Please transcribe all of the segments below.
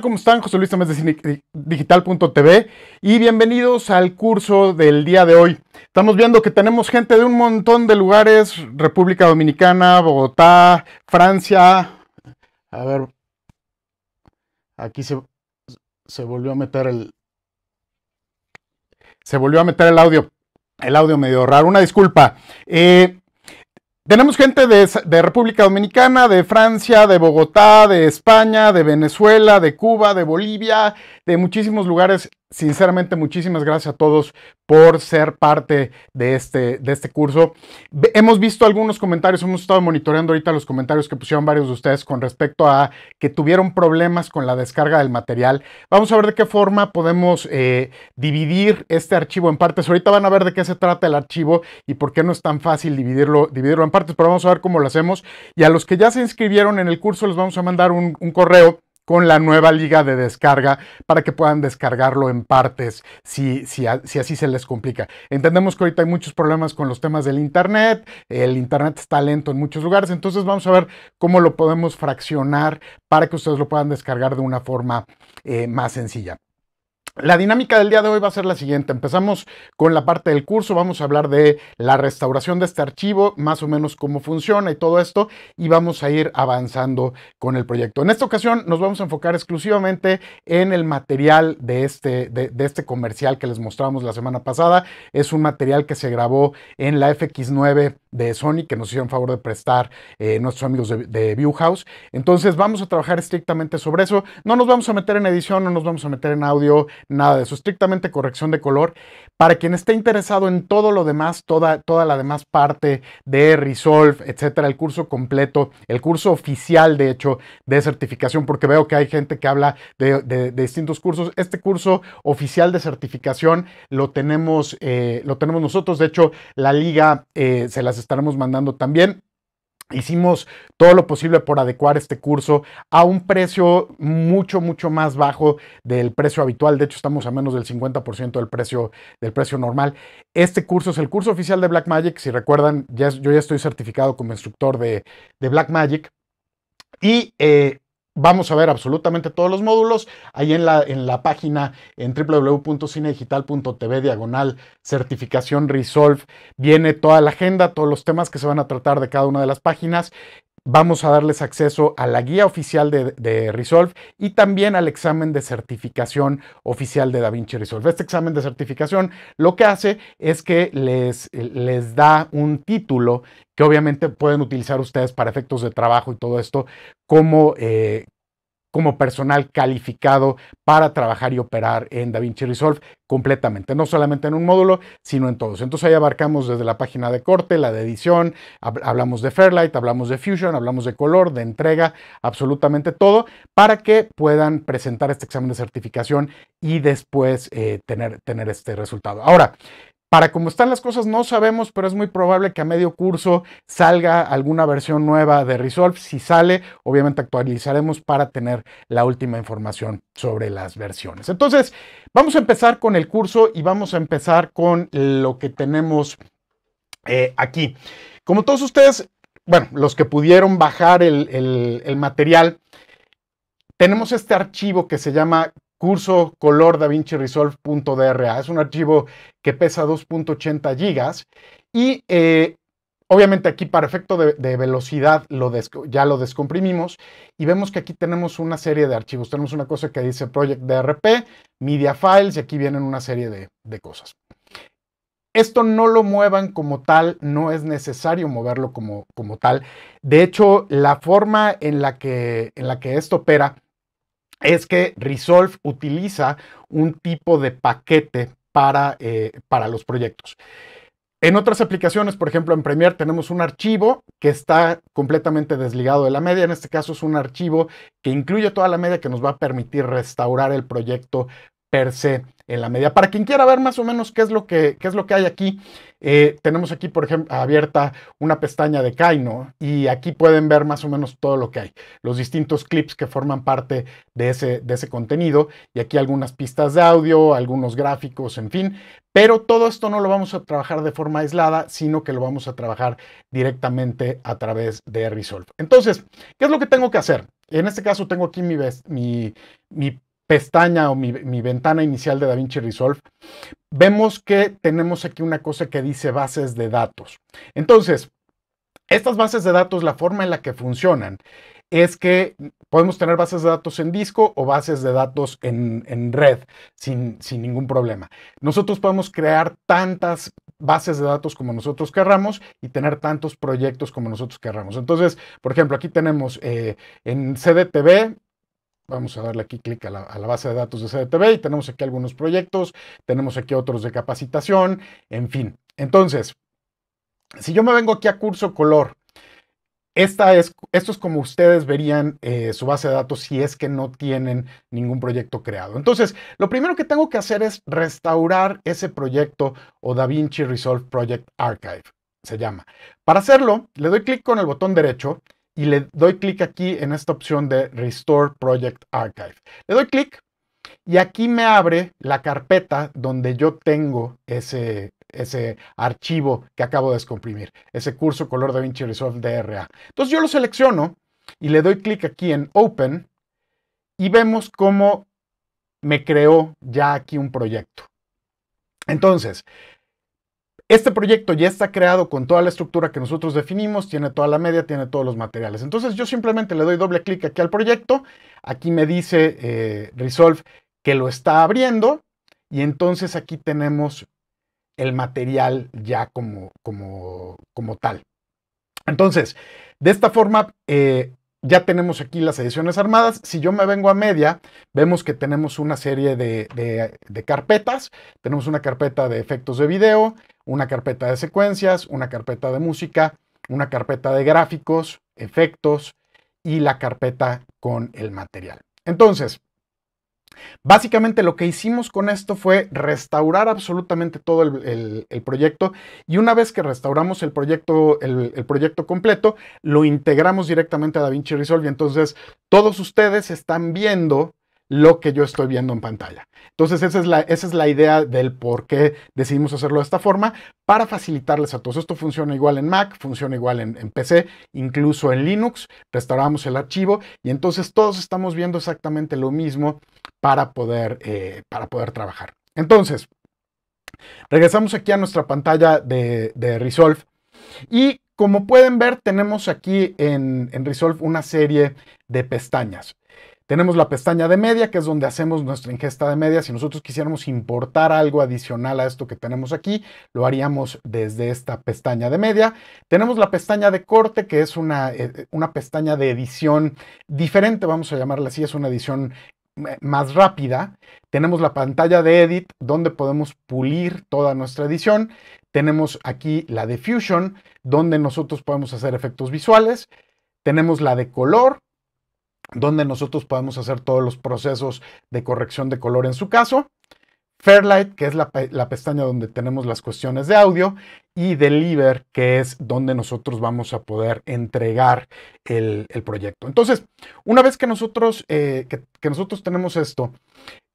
¿Cómo están? José Luis de Digital.tv y bienvenidos al curso del día de hoy. Estamos viendo que tenemos gente de un montón de lugares, República Dominicana, Bogotá, Francia. A ver, aquí se, se volvió a meter el... Se volvió a meter el audio. El audio medio raro, una disculpa. Eh, tenemos gente de, República Dominicana, de Francia, de Bogotá, de España, de Venezuela, de Cuba, de Bolivia, de muchísimos lugares sinceramente muchísimas gracias a todos por ser parte de este, de este curso. Hemos visto algunos comentarios, hemos estado monitoreando ahorita los comentarios que pusieron varios de ustedes con respecto a que tuvieron problemas con la descarga del material. Vamos a ver de qué forma podemos eh, dividir este archivo en partes. Ahorita van a ver de qué se trata el archivo y por qué no es tan fácil dividirlo, dividirlo en partes, pero vamos a ver cómo lo hacemos. Y a los que ya se inscribieron en el curso les vamos a mandar un correo con la nueva liga de descarga para que puedan descargarlo en partes si, así se les complica. Entendemos que ahorita hay muchos problemas con los temas del Internet, el Internet está lento en muchos lugares, entonces vamos a ver cómo lo podemos fraccionar para que ustedes lo puedan descargar de una forma eh, más sencilla. La dinámica del día de hoy va a ser la siguiente. Empezamos con la parte del curso, vamos a hablar de la restauración de este archivo, más o menos cómo funciona y todo esto, y vamos a ir avanzando con el proyecto. En esta ocasión nos vamos a enfocar exclusivamente en el material de este, de, este comercial que les mostramos la semana pasada. Es un material que se grabó en la FX9 de Sony que nos hicieron favor de prestar eh, nuestros amigos de, Viewhouse. Entonces vamos a trabajar estrictamente sobre eso. No nos vamos a meter en edición, no nos vamos a meter en audio, nada de eso. Estrictamente corrección de color. Para quien esté interesado en todo lo demás, toda, toda la demás parte de Resolve, etcétera, el curso completo, el curso oficial, de hecho, de certificación, porque veo que hay gente que habla de, distintos cursos. Este curso oficial de certificación lo tenemos, eh, lo tenemos nosotros. De hecho, la liga eh, se las estaremos mandando también. Hicimos todo lo posible por adecuar este curso a un precio mucho, mucho más bajo del precio habitual. De hecho, estamos a menos del 50% del precio, del precio normal. Este curso es el curso oficial de Black Magic Si recuerdan, ya, yo ya estoy certificado como instructor de, de Magic Y eh, Vamos a ver absolutamente todos los módulos ahí en la, en la página en www.cinedigital.tv diagonal certificación Resolve. Viene toda la agenda, todos los temas que se van a tratar de cada una de las páginas. Vamos a darles acceso a la guía oficial de, Resolve y también al examen de certificación oficial de DaVinci Resolve. Este examen de certificación lo que hace es que les, les da un título que obviamente pueden utilizar ustedes para efectos de trabajo y todo esto como, eh, como personal calificado para trabajar y operar en DaVinci Resolve completamente, no solamente en un módulo, sino en todos. Entonces ahí abarcamos desde la página de corte, la de edición, hablamos de Fairlight, hablamos de Fusion, hablamos de color, de entrega, absolutamente todo, para que puedan presentar este examen de certificación y después eh, tener, tener este resultado. Ahora, para cómo están las cosas no sabemos, pero es muy probable que a medio curso salga alguna versión nueva de Resolve. Si sale, obviamente actualizaremos para tener la última información sobre las versiones. Entonces, vamos a empezar con el curso y vamos a empezar con lo que tenemos eh, aquí. Como todos ustedes, bueno, los que pudieron bajar el material, tenemos este archivo que se llama curso color DaVinci Es un archivo que pesa 2.80 gigas y eh, obviamente aquí para efecto de, velocidad lo ya lo descomprimimos y vemos que aquí tenemos una serie de archivos. Tenemos una cosa que dice Project DRP, Media Files y aquí vienen una serie de, cosas. Esto no lo muevan como tal, no es necesario moverlo como, como tal. De hecho, la forma en la que, en la que esto opera es que Resolve utiliza un tipo de paquete para, eh, para los proyectos. En otras aplicaciones, por ejemplo, en Premiere tenemos un archivo que está completamente desligado de la media. En este caso es un archivo que incluye toda la media que nos va a permitir restaurar el proyecto per se en la media. Para quien quiera ver más o menos qué es lo que, es lo que hay aquí, eh, tenemos aquí, por ejemplo, abierta una pestaña de Kaino y aquí pueden ver más o menos todo lo que hay, los distintos clips que forman parte de ese, de ese contenido y aquí algunas pistas de audio, algunos gráficos, en fin. Pero todo esto no lo vamos a trabajar de forma aislada, sino que lo vamos a trabajar directamente a través de Resolve. Entonces, ¿qué es lo que tengo que hacer? En este caso tengo aquí mi, mi pestaña o mi, ventana inicial de DaVinci Resolve, vemos que tenemos aquí una cosa que dice bases de datos. Entonces, estas bases de datos, la forma en la que funcionan es que podemos tener bases de datos en disco o bases de datos en, red sin, sin ningún problema. Nosotros podemos crear tantas bases de datos como nosotros querramos y tener tantos proyectos como nosotros querramos. Entonces, por ejemplo, aquí tenemos eh, en CDTV Vamos a darle aquí clic a la, base de datos de CDTV y tenemos aquí algunos proyectos, tenemos aquí otros de capacitación, en fin. Entonces, si yo me vengo aquí a curso color, esta es, esto es como ustedes verían eh, su base de datos si es que no tienen ningún proyecto creado. Entonces, lo primero que tengo que hacer es restaurar ese proyecto o DaVinci Resolve Project Archive, se llama. Para hacerlo, le doy clic con el botón derecho y le doy clic aquí en esta opción de Restore Project Archive. Le doy clic y aquí me abre la carpeta donde yo tengo ese, ese archivo que acabo de descomprimir, ese curso color de Vinci Resolve DRA. Entonces yo lo selecciono y le doy clic aquí en Open y vemos cómo me creó ya aquí un proyecto. Entonces, este proyecto ya está creado con toda la estructura que nosotros definimos, tiene toda la media, tiene todos los materiales. Entonces yo simplemente le doy doble clic aquí al proyecto, aquí me dice eh, Resolve que lo está abriendo y entonces aquí tenemos el material ya como, como, como tal. Entonces, de esta forma, eh, ya tenemos aquí las ediciones armadas. Si yo me vengo a media, vemos que tenemos una serie de, carpetas. Tenemos una carpeta de efectos de video, una carpeta de secuencias, una carpeta de música, una carpeta de gráficos, efectos y la carpeta con el material. Entonces, Básicamente lo que hicimos con esto fue restaurar absolutamente todo el, proyecto y una vez que restauramos el proyecto, el, proyecto completo, lo integramos directamente a DaVinci Resolve y entonces todos ustedes están viendo lo que yo estoy viendo en pantalla. Entonces, esa es, la, esa es la idea del por qué decidimos hacerlo de esta forma, para facilitarles a todos. Esto funciona igual en Mac, funciona igual en PC, incluso en Linux. Restauramos el archivo y entonces todos estamos viendo exactamente lo mismo para poder, eh, para poder trabajar. Entonces, regresamos aquí a nuestra pantalla de, Resolve y como pueden ver tenemos aquí en, Resolve una serie de pestañas. Tenemos la pestaña de media, que es donde hacemos nuestra ingesta de media. Si nosotros quisiéramos importar algo adicional a esto que tenemos aquí, lo haríamos desde esta pestaña de media. Tenemos la pestaña de corte, que es una, eh, una pestaña de edición diferente, vamos a llamarla así, es una edición eh, más rápida. Tenemos la pantalla de edit donde podemos pulir toda nuestra edición. Tenemos aquí la de Fusion donde nosotros podemos hacer efectos visuales. Tenemos la de color donde nosotros podemos hacer todos los procesos de corrección de color en su caso. Fairlight, que es la, pestaña donde tenemos las cuestiones de audio, y Deliver, que es donde nosotros vamos a poder entregar el, proyecto. Entonces, una vez que nosotros, eh, que, nosotros tenemos esto,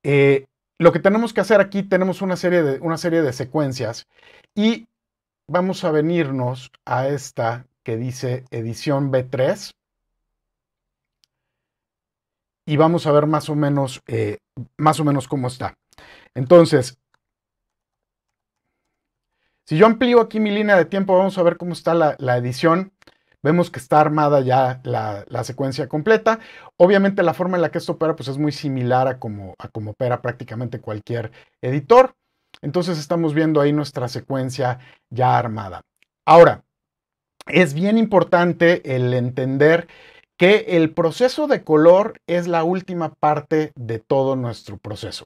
eh, lo que tenemos que hacer aquí, tenemos una serie, de, una serie de secuencias y vamos a venirnos a esta que dice edición B3 y vamos a ver más o menos, eh, más o menos cómo está. Entonces, si yo amplío aquí mi línea de tiempo, vamos a ver cómo está la, edición. Vemos que está armada ya la, secuencia completa. Obviamente la forma en la que esto opera pues es muy similar a como, a como opera prácticamente cualquier editor. Entonces estamos viendo ahí nuestra secuencia ya armada. Ahora, es bien importante el entender que el proceso de color es la última parte de todo nuestro proceso.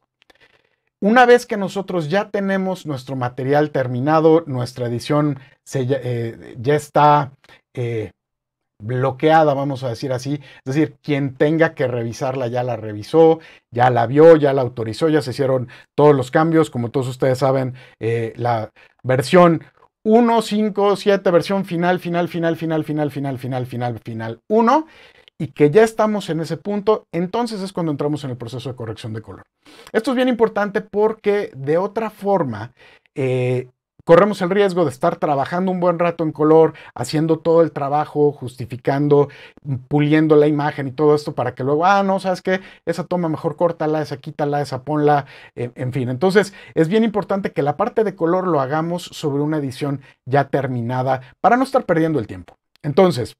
Una vez que nosotros ya tenemos nuestro material terminado, nuestra edición eh, ya está eh, bloqueada, vamos a decir así. Es decir, quien tenga que revisarla ya la revisó, ya la vio, ya la autorizó, ya se hicieron todos los cambios. Como todos ustedes saben, eh, la versión 1, 5, 7, versión final, final, final, final, final, final, final, final, final 1 y que ya estamos en ese punto, entonces es cuando entramos en el proceso de corrección de color. Esto es bien importante porque de otra forma eh, corremos el riesgo de estar trabajando un buen rato en color, haciendo todo el trabajo, justificando, puliendo la imagen y todo esto para que luego, ah, no, sabes qué, esa toma mejor córtala, esa quítala, esa ponla, eh, en fin. Entonces es bien importante que la parte de color lo hagamos sobre una edición ya terminada para no estar perdiendo el tiempo. Entonces,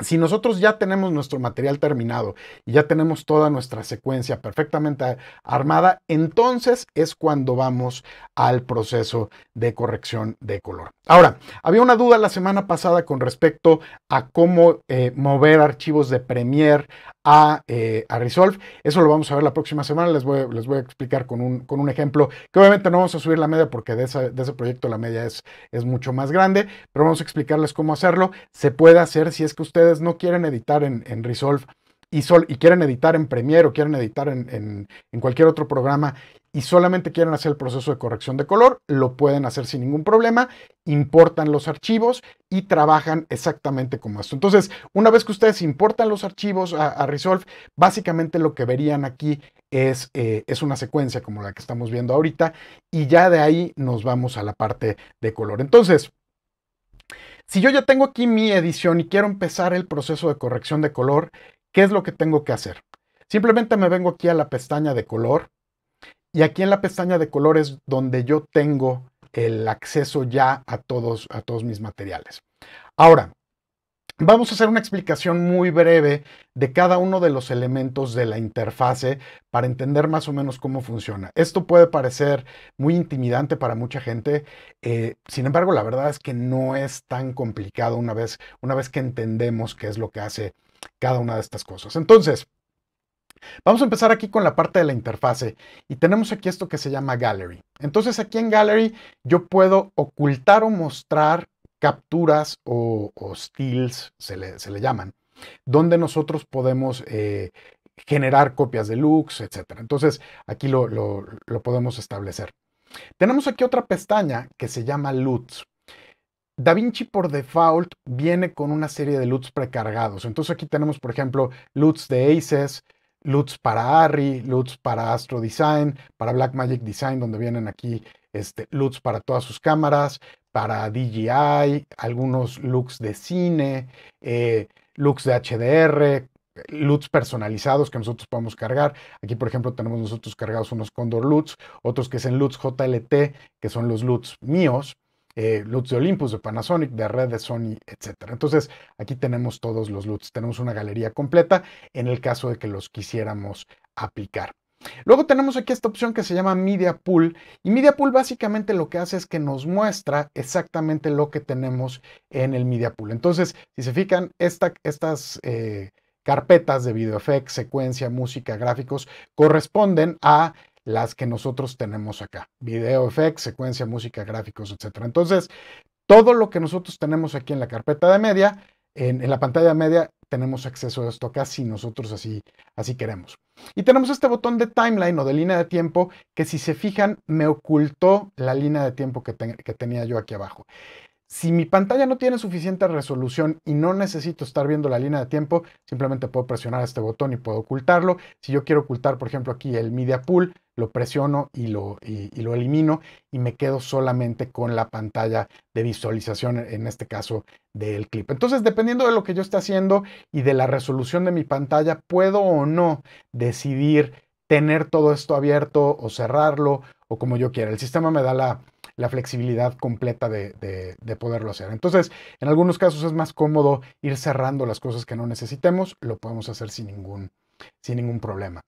si nosotros ya tenemos nuestro material terminado y ya tenemos toda nuestra secuencia perfectamente armada, entonces es cuando vamos al proceso de corrección de color. Ahora, había una duda la semana pasada con respecto a cómo eh, mover archivos de Premiere eh, a, Resolve. Eso lo vamos a ver la próxima semana. Les voy, les voy a explicar con un, con un, ejemplo que obviamente no vamos a subir la media porque de, ese proyecto la media es, es, mucho más grande, pero vamos a explicarles cómo hacerlo. Se puede hacer si es que ustedes no quieren editar en, en Resolve. Y, y quieren editar en Premiere o quieren editar en cualquier otro programa y solamente quieren hacer el proceso de corrección de color, lo pueden hacer sin ningún problema, importan los archivos y trabajan exactamente como esto. Entonces, una vez que ustedes importan los archivos a, Resolve, básicamente lo que verían aquí es, eh, es, una secuencia como la que estamos viendo ahorita y ya de ahí nos vamos a la parte de color. Entonces, si yo ya tengo aquí mi edición y quiero empezar el proceso de corrección de color, ¿qué es lo que tengo que hacer? Simplemente me vengo aquí a la pestaña de color, y aquí en la pestaña de colores donde yo tengo el acceso ya a todos, a todos mis materiales. Ahora, vamos a hacer una explicación muy breve de cada uno de los elementos de la interfase para entender más o menos cómo funciona. Esto puede parecer muy intimidante para mucha gente, eh, sin embargo, la verdad es que no es tan complicado una vez, una vez que entendemos qué es lo que hace cada una de estas cosas. Entonces, Vamos a empezar aquí con la parte de la interfase y tenemos aquí esto que se llama Gallery. Entonces aquí en Gallery yo puedo ocultar o mostrar capturas o, o se le, llaman, donde nosotros podemos eh, generar copias de looks, etc. Entonces aquí lo, podemos establecer. Tenemos aquí otra pestaña que se llama Loots. DaVinci por default viene con una serie de Loots precargados. Entonces aquí tenemos, por ejemplo, Loots de Aces, LUTs para ARRI, LUTs para Astro Design, para Black Magic Design, donde vienen aquí este, LUTs para todas sus cámaras, para DJI, algunos looks de cine, eh, de HDR, LUTs personalizados que nosotros podemos cargar. Aquí, por ejemplo, tenemos nosotros cargados unos Condor LUTs, otros que son LUTs JLT, que son los LUTs míos eh, LUTs de Olympus, de Panasonic, de red de Sony, etc. Entonces, aquí tenemos todos los LUTs, tenemos una galería completa en el caso de que los quisiéramos aplicar. Luego tenemos aquí esta opción que se llama Media Pool y Media Pool básicamente lo que hace es que nos muestra exactamente lo que tenemos en el Media Pool. Entonces, si se fijan, estas eh, carpetas de video secuencia, música, gráficos corresponden a las que nosotros tenemos acá. Video, effects, secuencia, música, gráficos, etc. Entonces, todo lo que nosotros tenemos aquí en la carpeta de media, en, la pantalla media, tenemos acceso a esto acá si nosotros así, así queremos. Y tenemos este botón de timeline o de línea de tiempo que si se fijan me ocultó la línea de tiempo que tenía yo aquí abajo. Si mi pantalla no tiene suficiente resolución y no necesito estar viendo la línea de tiempo, simplemente puedo presionar este botón y puedo ocultarlo. Si yo quiero ocultar, por ejemplo, aquí el Media Pool, lo presiono y lo, lo elimino y me quedo solamente con la pantalla de visualización, e, en este caso del clip. Entonces, dependiendo de lo que yo esté haciendo y de la resolución de mi pantalla, puedo o no decidir tener todo esto abierto o cerrarlo o como yo quiera. El sistema me da la, flexibilidad completa de, de, poderlo hacer. Entonces, en algunos casos es más cómodo ir cerrando las cosas que no necesitemos, lo podemos hacer sin ningún, sin ningún problema.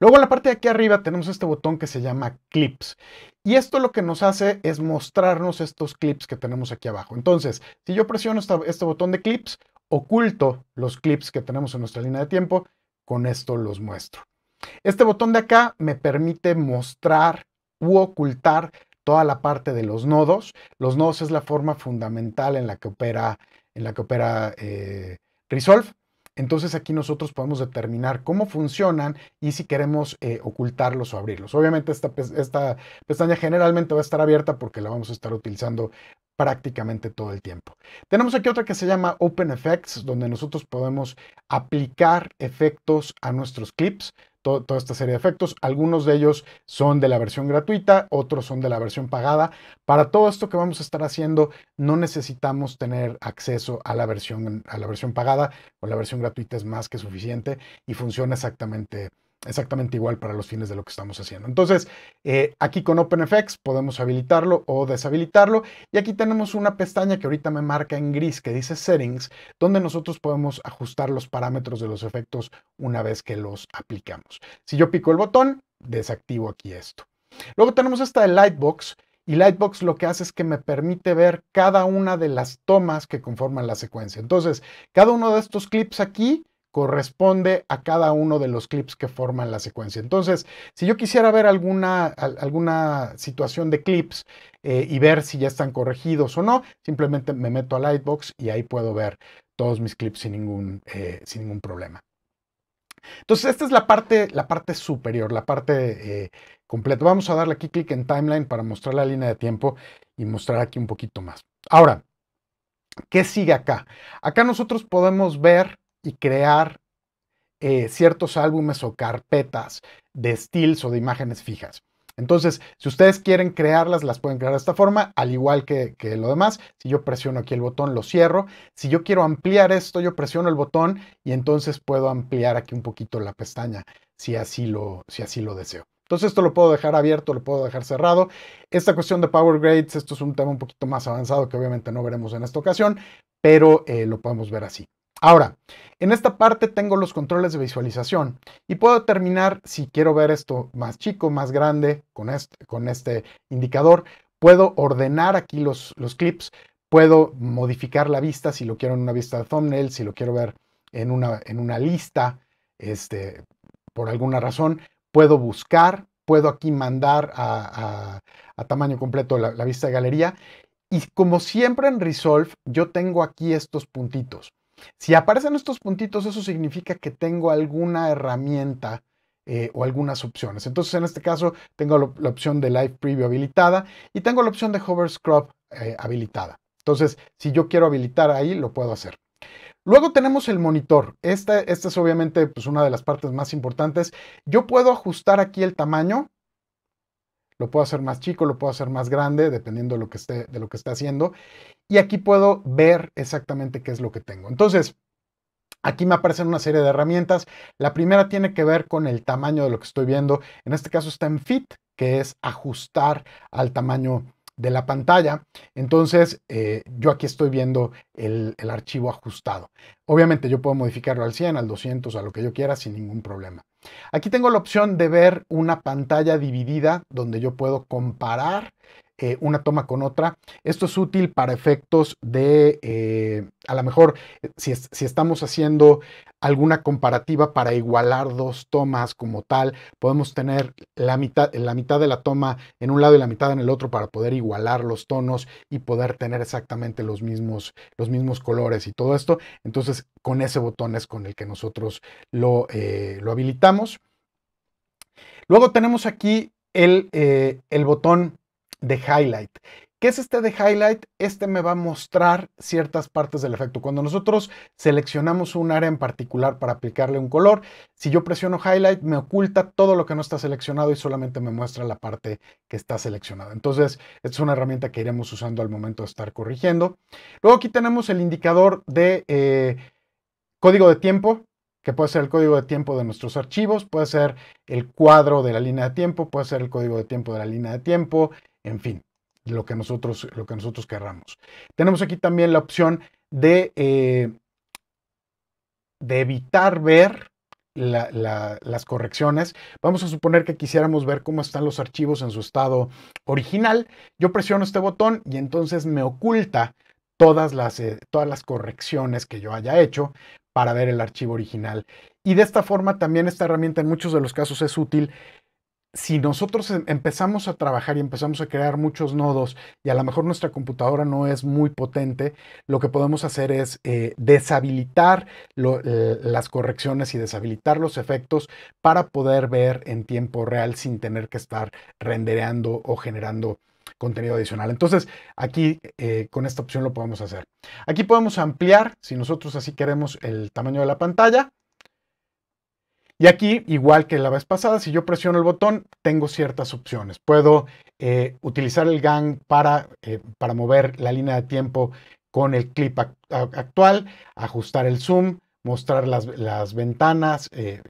Luego en la parte de aquí arriba tenemos este botón que se llama clips. Y esto lo que nos hace es mostrarnos estos clips que tenemos aquí abajo. Entonces, si yo presiono este botón de clips, oculto los clips que tenemos en nuestra línea de tiempo, con esto los muestro. Este botón de acá me permite mostrar u ocultar toda la parte de los nodos. Los nodos es la forma fundamental en la que opera, en la que opera eh, Resolve entonces aquí nosotros podemos determinar cómo funcionan y si queremos eh, ocultarlos o abrirlos. Obviamente esta, esta pestaña generalmente va a estar abierta porque la vamos a estar utilizando prácticamente todo el tiempo. Tenemos aquí otra que se llama Open Effects, donde nosotros podemos aplicar efectos a nuestros clips toda esta serie de efectos. Algunos de ellos son de la versión gratuita, otros son de la versión pagada. Para todo esto que vamos a estar haciendo, no necesitamos tener acceso a la versión, a la versión pagada. o la versión gratuita es más que suficiente y funciona exactamente exactamente igual para los fines de lo que estamos haciendo. Entonces, eh, aquí con OpenFX podemos habilitarlo o deshabilitarlo. Y aquí tenemos una pestaña que ahorita me marca en gris que dice Settings, donde nosotros podemos ajustar los parámetros de los efectos una vez que los aplicamos. Si yo pico el botón, desactivo aquí esto. Luego tenemos esta de Lightbox. Y Lightbox lo que hace es que me permite ver cada una de las tomas que conforman la secuencia. Entonces, cada uno de estos clips aquí corresponde a cada uno de los clips que forman la secuencia. Entonces, si yo quisiera ver alguna, alguna situación de clips eh, y ver si ya están corregidos o no, simplemente me meto a Lightbox y ahí puedo ver todos mis clips sin ningún, eh, sin ningún problema. Entonces, esta es la parte, la parte superior, la parte eh, completa. Vamos a darle aquí clic en Timeline para mostrar la línea de tiempo y mostrar aquí un poquito más. Ahora, ¿qué sigue acá? Acá nosotros podemos ver y crear eh, ciertos álbumes o carpetas de stills o de imágenes fijas. Entonces, si ustedes quieren crearlas, las pueden crear de esta forma, al igual que, lo demás. Si yo presiono aquí el botón, lo cierro. Si yo quiero ampliar esto, yo presiono el botón y entonces puedo ampliar aquí un poquito la pestaña, si así lo, deseo. Entonces esto lo puedo dejar abierto, lo puedo dejar cerrado. Esta cuestión de Power Grades, esto es un tema un poquito más avanzado que obviamente no veremos en esta ocasión, pero eh, lo podemos ver así. Ahora, en esta parte tengo los controles de visualización y puedo terminar, si quiero ver esto más chico, más grande, con este, indicador. Puedo ordenar aquí los, clips, puedo modificar la vista si lo quiero en una vista de thumbnail, si lo quiero ver en una, en una lista, este, por alguna razón. Puedo buscar, puedo aquí mandar a, tamaño completo la, la vista de galería. Y como siempre en Resolve, yo tengo aquí estos puntitos. Si aparecen estos puntitos, eso significa que tengo alguna herramienta eh, o algunas opciones. Entonces, en este caso, tengo la opción de Live Preview habilitada y tengo la opción de Hover Scrub eh, habilitada. Entonces, si yo quiero habilitar ahí, lo puedo hacer. Luego tenemos el monitor. Esta, es obviamente pues, una de las partes más importantes. Yo puedo ajustar aquí el tamaño lo puedo hacer más chico, lo puedo hacer más grande, dependiendo de lo que esté, de lo que esté haciendo. Y aquí puedo ver exactamente qué es lo que tengo. Entonces, Aquí me aparecen una serie de herramientas. La primera tiene que ver con el tamaño de lo que estoy viendo. En este caso está en Fit, que es ajustar al tamaño de la pantalla. Entonces eh, yo aquí estoy viendo el, el, archivo ajustado. Obviamente yo puedo modificarlo al 100, al 200, a lo que yo quiera sin ningún problema. Aquí tengo la opción de ver una pantalla dividida donde yo puedo comparar eh, una toma con otra. Esto es útil para efectos de, eh, a lo mejor, eh, si, si, estamos haciendo alguna comparativa para igualar dos tomas como tal, podemos tener la mitad, la mitad de la toma en un lado y la mitad en el otro para poder igualar los tonos y poder tener exactamente los mismos, los mismos colores y todo esto. Entonces, con ese botón es con el que nosotros lo, lo habilitamos. Luego tenemos aquí el, el, botón de highlight. ¿Qué es este de highlight? Este me va a mostrar ciertas partes del efecto. Cuando nosotros seleccionamos un área en particular para aplicarle un color, si yo presiono highlight me oculta todo lo que no está seleccionado y solamente me muestra la parte que está seleccionada. Entonces, es una herramienta que iremos usando al momento de estar corrigiendo. Luego aquí tenemos el indicador de eh, código de tiempo que puede ser el código de tiempo de nuestros archivos, puede ser el cuadro de la línea de tiempo, puede ser el código de tiempo de la línea de tiempo, en fin, lo que nosotros, lo que nosotros querramos. Tenemos aquí también la opción de, eh, de evitar ver las correcciones. Vamos a suponer que quisiéramos ver cómo están los archivos en su estado original. Yo presiono este botón y entonces me oculta todas las, eh, todas las correcciones que yo haya hecho para ver el archivo original. Y de esta forma también esta herramienta en muchos de los casos es útil si nosotros em, empezamos a trabajar y empezamos a crear muchos nodos y a lo mejor nuestra computadora no es muy potente, lo que podemos hacer es eh, deshabilitar las correcciones y deshabilitar los efectos para poder ver en tiempo real sin tener que estar rendereando o generando contenido adicional. Entonces, aquí eh, con esta opción lo podemos hacer. Aquí podemos ampliar, si nosotros así queremos, el tamaño de la pantalla. Y aquí, igual que la vez pasada, si yo presiono el botón, tengo ciertas opciones. Puedo eh, utilizar el GAN para, eh, para mover la línea de tiempo con el clip actual, ajustar el zoom, mostrar las, ventanas, eh,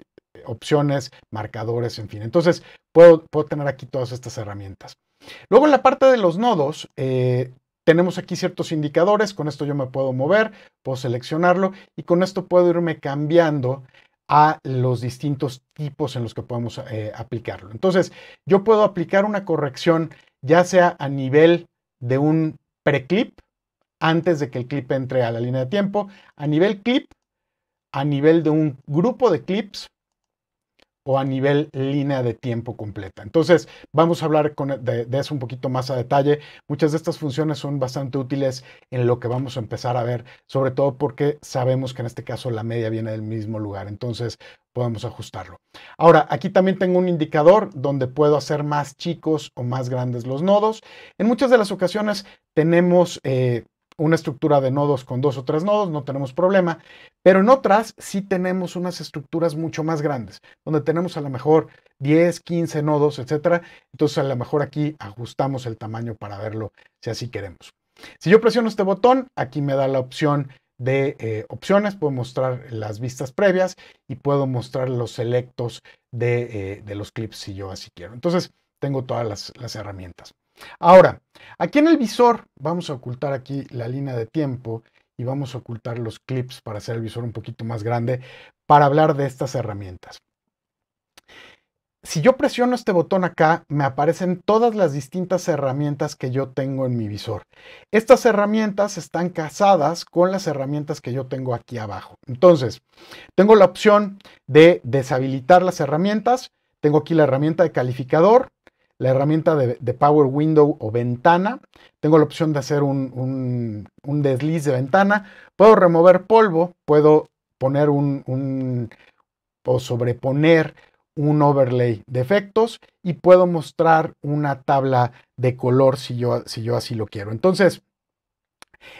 opciones, marcadores, en fin. Entonces, puedo, puedo, tener aquí todas estas herramientas. Luego, en la parte de los nodos, tenemos aquí ciertos indicadores, con esto yo me puedo mover, puedo seleccionarlo y con esto puedo irme cambiando a los distintos tipos en los que podemos eh, aplicarlo. Entonces, yo puedo aplicar una corrección ya sea a nivel de un preclip, antes de que el clip entre a la línea de tiempo, a nivel clip, a nivel de un grupo de clips o a nivel línea de tiempo completa. Entonces, vamos a hablar de, eso un poquito más a detalle. Muchas de estas funciones son bastante útiles en lo que vamos a empezar a ver, sobre todo porque sabemos que en este caso la media viene del mismo lugar, entonces podemos ajustarlo. Ahora, aquí también tengo un indicador donde puedo hacer más chicos o más grandes los nodos. En muchas de las ocasiones tenemos... Eh, una estructura de nodos con dos o tres nodos, no tenemos problema, pero en otras sí tenemos unas estructuras mucho más grandes, donde tenemos a lo mejor 10, 15 nodos, etc. Entonces, a lo mejor aquí ajustamos el tamaño para verlo si así queremos. Si yo presiono este botón, aquí me da la opción de eh, opciones, puedo mostrar las vistas previas y puedo mostrar los selectos de, eh, de los clips si yo así quiero. Entonces, tengo todas las, las herramientas. Ahora, aquí en el visor vamos a ocultar aquí la línea de tiempo y vamos a ocultar los clips para hacer el visor un poquito más grande para hablar de estas herramientas. Si yo presiono este botón acá, me aparecen todas las distintas herramientas que yo tengo en mi visor. Estas herramientas están casadas con las herramientas que yo tengo aquí abajo. Entonces, tengo la opción de deshabilitar las herramientas. Tengo aquí la herramienta de calificador, la herramienta de, Power Window o ventana. Tengo la opción de hacer un, desliz de ventana. Puedo remover polvo, puedo poner un, o sobreponer un overlay de efectos y puedo mostrar una tabla de color si yo, si yo así lo quiero. Entonces,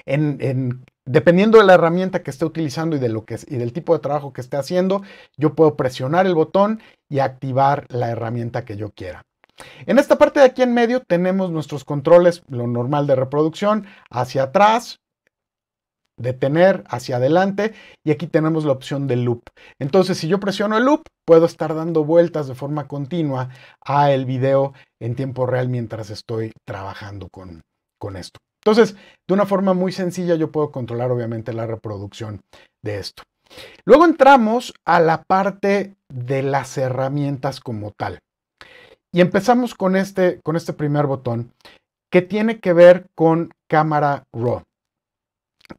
en, dependiendo de la herramienta que esté utilizando y, de lo que, y del tipo de trabajo que esté haciendo, yo puedo presionar el botón y activar la herramienta que yo quiera. En esta parte de aquí en medio tenemos nuestros controles, lo normal de reproducción, hacia atrás, detener hacia adelante y aquí tenemos la opción de loop. Entonces, si yo presiono el loop, puedo estar dando vueltas de forma continua a el video en tiempo real mientras estoy trabajando con, con esto. Entonces, de una forma muy sencilla yo puedo controlar obviamente la reproducción de esto. Luego entramos a la parte de las herramientas como tal. Y empezamos con este, con este primer botón que tiene que ver con cámara RAW.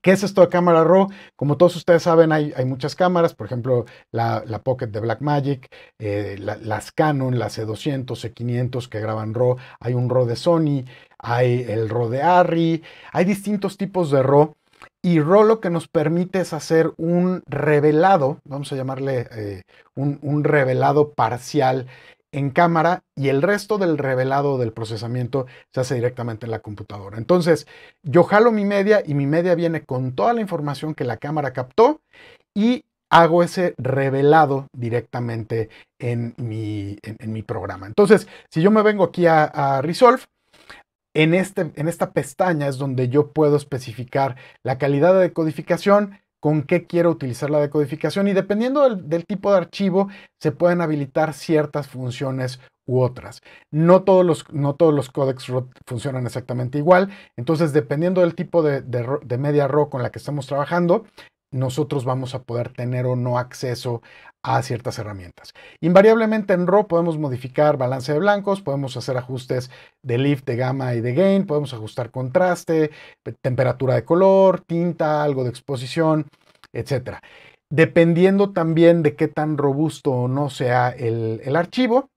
¿Qué es esto de cámara RAW? Como todos ustedes saben, hay, muchas cámaras, por ejemplo, la, Pocket de Blackmagic, eh, las Canon, las E200, E500 que graban RAW, hay un RAW de Sony, hay el RAW de Arri, hay distintos tipos de RAW. Y RAW lo que nos permite es hacer un revelado, vamos a llamarle eh, un, un revelado parcial en cámara y el resto del revelado del procesamiento se hace directamente en la computadora. Entonces, yo jalo mi media y mi media viene con toda la información que la cámara captó y hago ese revelado directamente en mi, en, mi programa. Entonces, si yo me vengo aquí a, Resolve, en, este, en esta pestaña es donde yo puedo especificar la calidad de codificación, con qué quiero utilizar la decodificación y dependiendo del, tipo de archivo se pueden habilitar ciertas funciones u otras. No todos los, no todos los codecs funcionan exactamente igual, entonces dependiendo del tipo de, media RAW con la que estamos trabajando, nosotros vamos a poder tener o no acceso a ciertas herramientas. Invariablemente en RAW podemos modificar balance de blancos, podemos hacer ajustes de lift, de gama y de gain, podemos ajustar contraste, temperatura de color, tinta, algo de exposición, etc. Dependiendo también de qué tan robusto o no sea el, el archivo,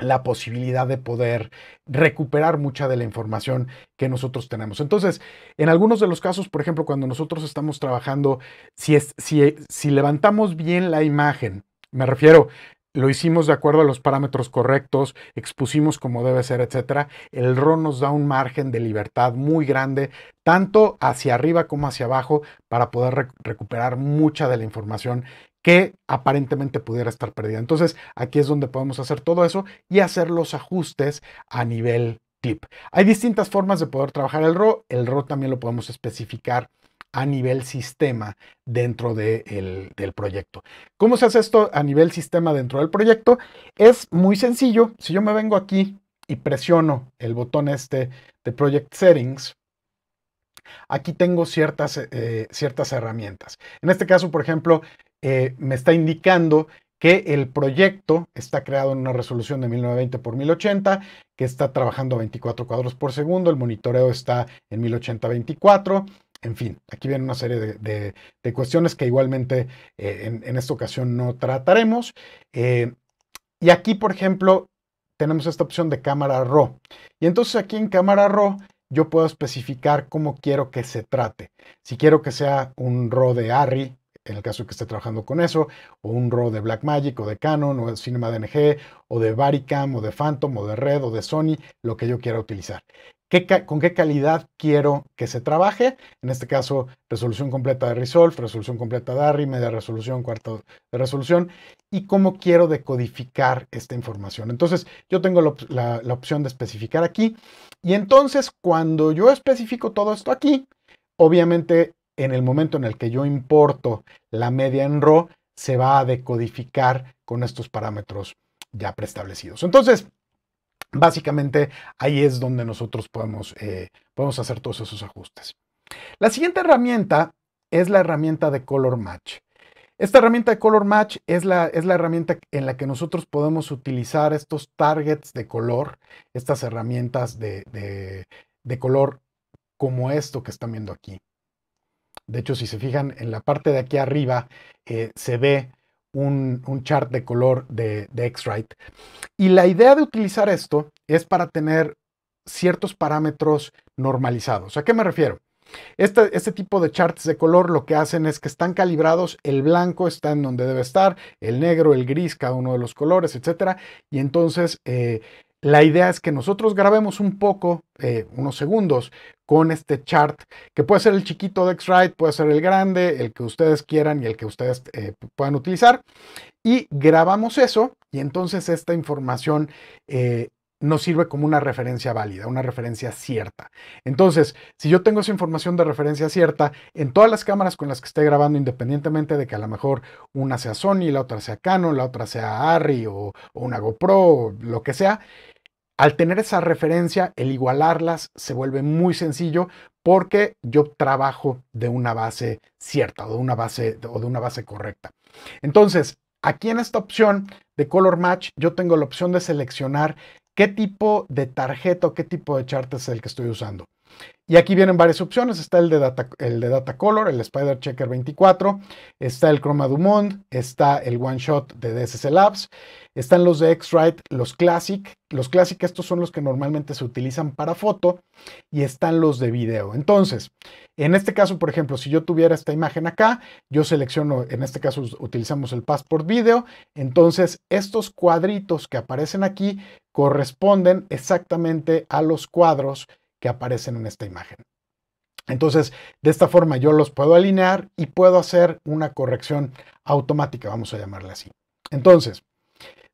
la posibilidad de poder recuperar mucha de la información que nosotros tenemos. Entonces, en algunos de los casos, por ejemplo, cuando nosotros estamos trabajando, si, e, si, levantamos bien la imagen, me refiero, lo hicimos de acuerdo a los parámetros correctos, expusimos como debe ser, etcétera. El RON nos da un margen de libertad muy grande, tanto hacia arriba como hacia abajo, para poder recuperar mucha de la información que aparentemente pudiera estar perdida. Entonces aquí es donde podemos hacer todo eso y hacer los ajustes a nivel clip. Hay distintas formas de poder trabajar el RAW. El RAW también lo podemos especificar a nivel sistema dentro del proyecto. ¿Cómo se hace esto a nivel sistema dentro del proyecto? Es muy sencillo. Si yo me vengo aquí y presiono el botón este de Project Settings, aquí tengo ciertas, eh, ciertas herramientas. En este caso, por ejemplo, eh, me está indicando que el proyecto está creado en una resolución de 1920 por 1080, que está trabajando a 24 cuadros por segundo, el monitoreo está en 1080-24, en fin, aquí viene una serie de, cuestiones que igualmente eh, en, esta ocasión no trataremos. Eh, y aquí, por ejemplo, tenemos esta opción de cámara RAW. Y entonces aquí en cámara RAW yo puedo especificar cómo quiero que se trate. Si quiero que sea un RAW de ARRI, en el caso que esté trabajando con eso, o un RAW de Blackmagic, o de Canon, o de Cinema DNG, o de Varicam, o de Phantom, o de Red, o de Sony, lo que yo quiera utilizar. ¿Con qué calidad quiero que se trabaje? En este caso, resolución completa de Resolve, resolución completa de ARRI, media resolución, cuarto de resolución, y cómo quiero decodificar esta información. Entonces, yo tengo la opción de especificar aquí, y entonces cuando yo especifico todo esto aquí, obviamente en el momento en el que yo importo la media en RAW, se va a decodificar con estos parámetros ya preestablecidos. Entonces, básicamente ahí es donde nosotros podemos, eh, podemos hacer todos esos ajustes. La siguiente herramienta es la herramienta de Color Match. Esta herramienta de Color Match es la, es la, herramienta en la que nosotros podemos utilizar estos targets de color, estas herramientas de color como esto que están viendo aquí. De hecho, si se fijan en la parte de aquí arriba, eh, se ve un, chart de color de, X-Rite. Y la idea de utilizar esto es para tener ciertos parámetros normalizados. ¿A qué me refiero? Este, este, tipo de charts de color lo que hacen es que están calibrados, el blanco está en donde debe estar, el negro, el gris, cada uno de los colores, etc. Y entonces eh, la idea es que nosotros grabemos un poco, eh, unos segundos, con este chart, que puede ser el chiquito de X-Rite, puede ser el grande, el que ustedes quieran y el que ustedes eh, puedan utilizar. Y grabamos eso y entonces esta información eh, no sirve como una referencia válida, una referencia cierta. Entonces, si yo tengo esa información de referencia cierta en todas las cámaras con las que esté grabando, independientemente de que a lo mejor una sea Sony, la otra sea Canon, la otra sea Arri o, una GoPro o lo que sea, al tener esa referencia, el igualarlas se vuelve muy sencillo porque yo trabajo de una base cierta o de una base, o de una base correcta. Entonces, aquí en esta opción de Color Match, yo tengo la opción de seleccionar qué tipo de tarjeta o qué tipo de chart es el que estoy usando. Y aquí vienen varias opciones. Está el de Data, el de Data Color, el Spider Checker 24, está el Chroma Dumont, está el One Shot de DSS Labs, están los de X-Rite, los Classic. Los Classic, estos son los que normalmente se utilizan para foto y están los de video. Entonces, en este caso, por ejemplo, si yo tuviera esta imagen acá, yo selecciono, en este caso utilizamos el Passport Video. Entonces, estos cuadritos que aparecen aquí corresponden exactamente a los cuadros que aparecen en esta imagen. Entonces, de esta forma yo los puedo alinear y puedo hacer una corrección automática, vamos a llamarla así. Entonces,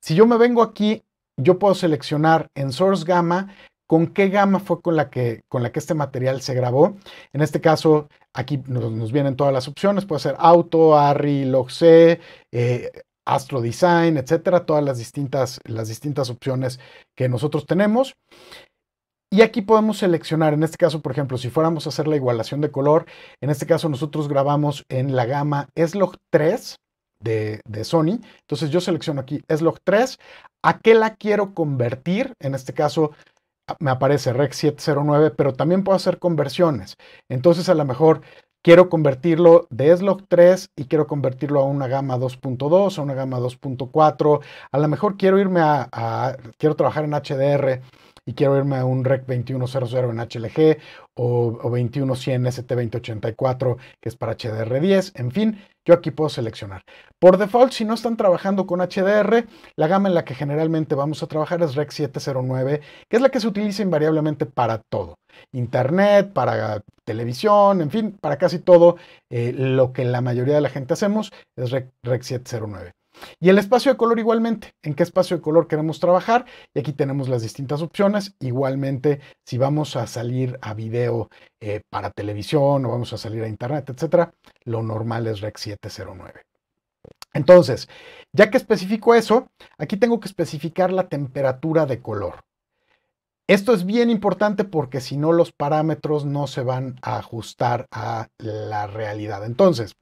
si yo me vengo aquí, yo puedo seleccionar en Source Gamma con qué gama fue con la que, con la que este material se grabó. En este caso, aquí nos, vienen todas las opciones, puede ser Auto, ARRI, Log C, eh, Astro Design, etcétera, todas las distintas, las distintas opciones que nosotros tenemos. Y aquí podemos seleccionar, en este caso, por ejemplo, si fuéramos a hacer la igualación de color, en este caso nosotros grabamos en la gama s 3 de, Sony. Entonces yo selecciono aquí s 3, ¿a qué la quiero convertir? En este caso me aparece Rec 709, pero también puedo hacer conversiones. Entonces a lo mejor quiero convertirlo de s 3 y quiero convertirlo a una gama 2.2, a una gama 2.4. A lo mejor quiero irme a, a quiero trabajar en HDR y quiero irme a un REC 2100 en HLG o, o 21100 ST2084 que es para HDR10, en fin, yo aquí puedo seleccionar. Por default, si no están trabajando con HDR, la gama en la que generalmente vamos a trabajar es REC 709, que es la que se utiliza invariablemente para todo. Internet, para televisión, en fin, para casi todo eh, lo que la mayoría de la gente hacemos es REC 709. Y el espacio de color igualmente, en qué espacio de color queremos trabajar. Y aquí tenemos las distintas opciones. Igualmente, si vamos a salir a video eh, para televisión o vamos a salir a internet, etcétera, lo normal es Rec 709. Entonces, ya que especifico eso, aquí tengo que especificar la temperatura de color. Esto es bien importante porque si no los parámetros no se van a ajustar a la realidad. Entonces,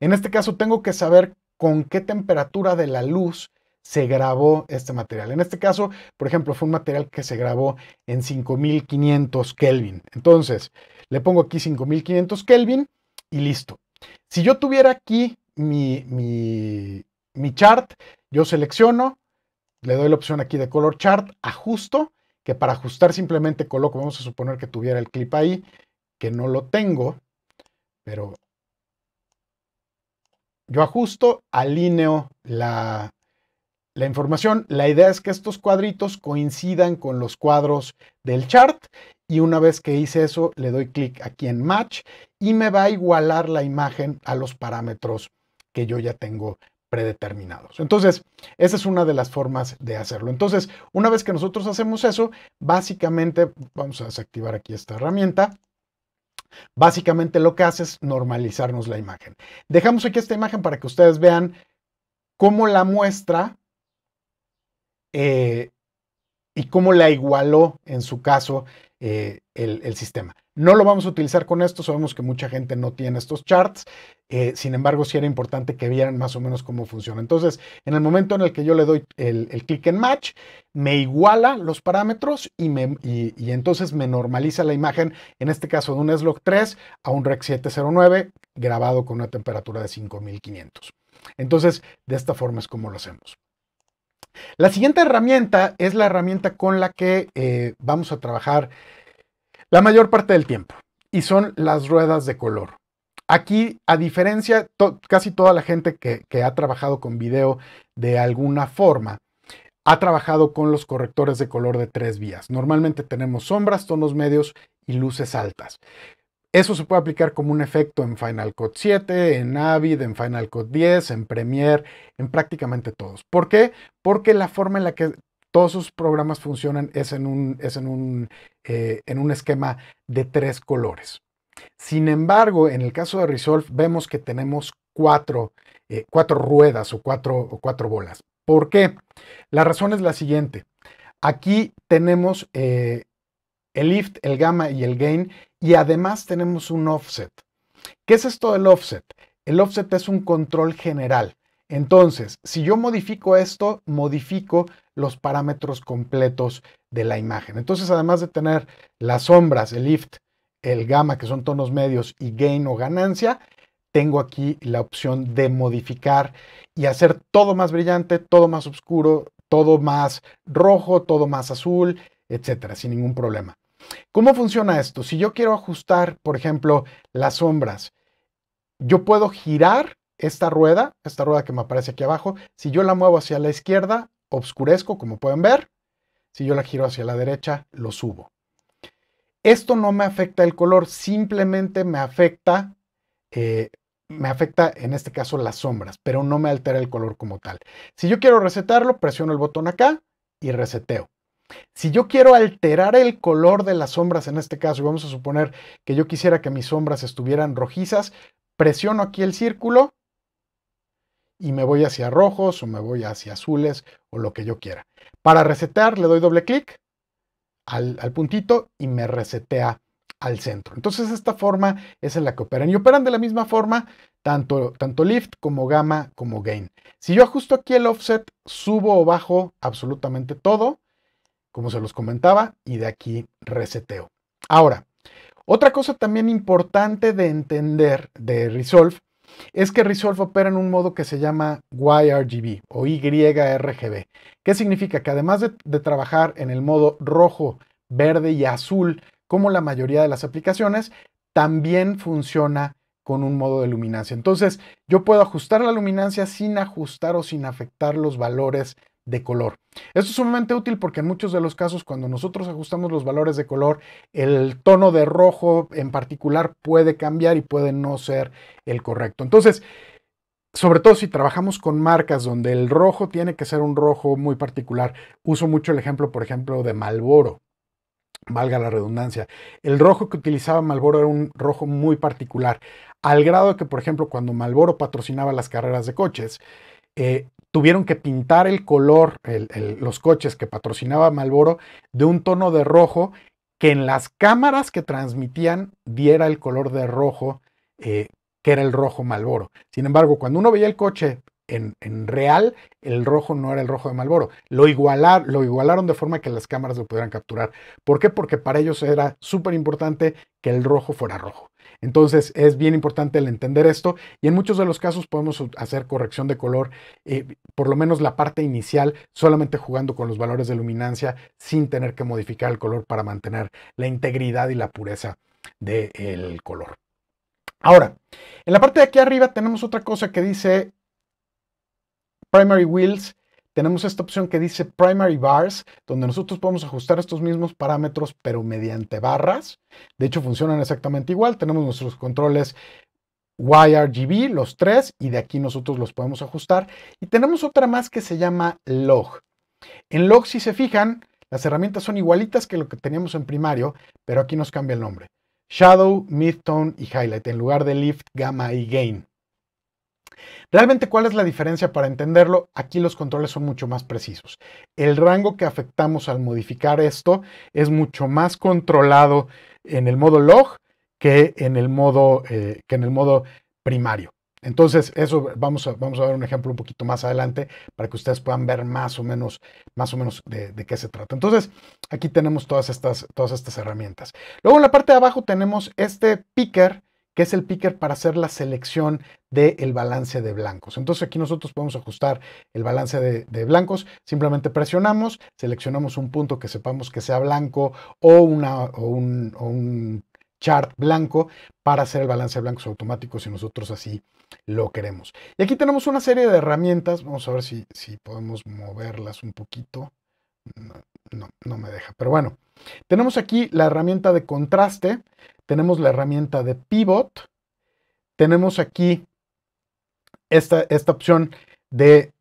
en este caso tengo que saber con qué temperatura de la luz se grabó este material. En este caso, por ejemplo, fue un material que se grabó en 5500 Kelvin. Entonces, le pongo aquí 5500 Kelvin y listo. Si yo tuviera aquí mi, mi, mi chart, yo selecciono, le doy la opción aquí de color chart, ajusto, que para ajustar simplemente coloco, vamos a suponer que tuviera el clip ahí, que no lo tengo, pero yo ajusto, alineo la, información. La idea es que estos cuadritos coincidan con los cuadros del chart y una vez que hice eso le doy clic aquí en Match y me va a igualar la imagen a los parámetros que yo ya tengo predeterminados. Entonces, esa es una de las formas de hacerlo. Entonces, una vez que nosotros hacemos eso, básicamente, vamos a desactivar aquí esta herramienta, Básicamente lo que hace es normalizarnos la imagen. Dejamos aquí esta imagen para que ustedes vean cómo la muestra eh, y cómo la igualó en su caso eh, el sistema. No lo vamos a utilizar con esto, sabemos que mucha gente no tiene estos charts, eh, sin embargo sí era importante que vieran más o menos cómo funciona. Entonces, en el momento en el que yo le doy el, clic en match, me iguala los parámetros y, entonces me normaliza la imagen, en este caso de un SLOC 3 a un REC 709 grabado con una temperatura de 5500. Entonces, de esta forma es como lo hacemos. La siguiente herramienta es la herramienta con la que eh, vamos a trabajar la mayor parte del tiempo, y son las ruedas de color. Aquí, a diferencia, casi toda la gente que, que ha trabajado con video de alguna forma, ha trabajado con los correctores de color de tres vías. Normalmente tenemos sombras, tonos medios y luces altas. Eso se puede aplicar como un efecto en Final Cut 7, en Avid, en Final Cut 10, en Premiere, en prácticamente todos. ¿Por qué? Porque la forma en la que todos sus programas funcionan en un, eh, en un, esquema de tres colores. Sin embargo, en el caso de Resolve vemos que tenemos cuatro, eh, ruedas o cuatro, cuatro bolas. ¿Por qué? La razón es la siguiente. Aquí tenemos eh, el lift, el gamma y el gain y además tenemos un offset. ¿Qué es esto del offset? El offset es un control general. Entonces, si yo modifico esto, modifico los parámetros completos de la imagen. Entonces, además de tener las sombras, el lift, el gamma, que son tonos medios, y gain o ganancia, tengo aquí la opción de modificar y hacer todo más brillante, todo más oscuro, todo más rojo, todo más azul, etcétera, sin ningún problema. ¿Cómo funciona esto? Si yo quiero ajustar, por ejemplo, las sombras, yo puedo girar esta rueda, esta rueda que me aparece aquí abajo, si yo la muevo hacia la izquierda, obscurezco, como pueden ver. Si yo la giro hacia la derecha, lo subo. Esto no me afecta el color, simplemente me afecta, eh, me afecta en este caso las sombras, pero no me altera el color como tal. Si yo quiero resetarlo, presiono el botón acá y reseteo. Si yo quiero alterar el color de las sombras en este caso, y vamos a suponer que yo quisiera que mis sombras estuvieran rojizas, presiono aquí el círculo y me voy hacia rojos o me voy hacia azules o lo que yo quiera. Para resetear le doy doble clic al, puntito y me resetea al centro. Entonces esta forma es en la que operan y operan de la misma forma tanto, tanto lift como gamma como gain. Si yo ajusto aquí el offset, subo o bajo absolutamente todo, como se los comentaba, y de aquí reseteo. Ahora, otra cosa también importante de entender de Resolve es que Resolve opera en un modo que se llama YRGB o YRGB. ¿Qué significa? Que además de, de trabajar en el modo rojo, verde y azul, como la mayoría de las aplicaciones, también funciona con un modo de luminancia. Entonces, yo puedo ajustar la luminancia sin ajustar o sin afectar los valores de color. Esto es sumamente útil porque en muchos de los casos cuando nosotros ajustamos los valores de color, el tono de rojo en particular puede cambiar y puede no ser el correcto. Entonces, sobre todo si trabajamos con marcas donde el rojo tiene que ser un rojo muy particular. Uso mucho el ejemplo, por ejemplo, de Malboro. Valga la redundancia. El rojo que utilizaba Malboro era un rojo muy particular, al grado que, por ejemplo, cuando Malboro patrocinaba las carreras de coches, eh, tuvieron que pintar el color, los coches que patrocinaba Malboro, de un tono de rojo que en las cámaras que transmitían diera el color de rojo, eh, que era el rojo Malboro. Sin embargo, cuando uno veía el coche en, real, el rojo no era el rojo de Malboro. Lo, lo igualaron de forma que las cámaras lo pudieran capturar. ¿Por qué? Porque para ellos era súper importante que el rojo fuera rojo. Entonces es bien importante el entender esto y en muchos de los casos podemos hacer corrección de color, eh, por lo menos la parte inicial, solamente jugando con los valores de luminancia sin tener que modificar el color para mantener la integridad y la pureza del color. Ahora, en la parte de aquí arriba tenemos otra cosa que dice Primary Wheels tenemos esta opción que dice primary bars, donde nosotros podemos ajustar estos mismos parámetros, pero mediante barras. De hecho, funcionan exactamente igual. Tenemos nuestros controles YRGB, los tres, y de aquí nosotros los podemos ajustar. Y tenemos otra más que se llama log. En log, si se fijan, las herramientas son igualitas que lo que teníamos en primario, pero aquí nos cambia el nombre. Shadow, Midtone y Highlight en lugar de Lift, Gamma y Gain. Realmente, ¿cuál es la diferencia para entenderlo? Aquí los controles son mucho más precisos. El rango que afectamos al modificar esto es mucho más controlado en el modo log que en el modo, eh, que en el modo primario. Entonces, eso vamos a, vamos a ver un ejemplo un poquito más adelante para que ustedes puedan ver más o menos, más o menos de, de, qué se trata. Entonces, aquí tenemos todas estas, todas estas herramientas. Luego en la parte de abajo tenemos este picker que es el picker para hacer la selección del balance de blancos. Entonces aquí nosotros podemos ajustar el balance de, blancos, simplemente presionamos, seleccionamos un punto que sepamos que sea blanco o, una, un, chart blanco para hacer el balance de blancos automático si nosotros así lo queremos. Y aquí tenemos una serie de herramientas, vamos a ver si, si podemos moverlas un poquito no, me deja. Pero bueno, tenemos aquí la herramienta de contraste, tenemos la herramienta de pivot, tenemos aquí esta, esta opción de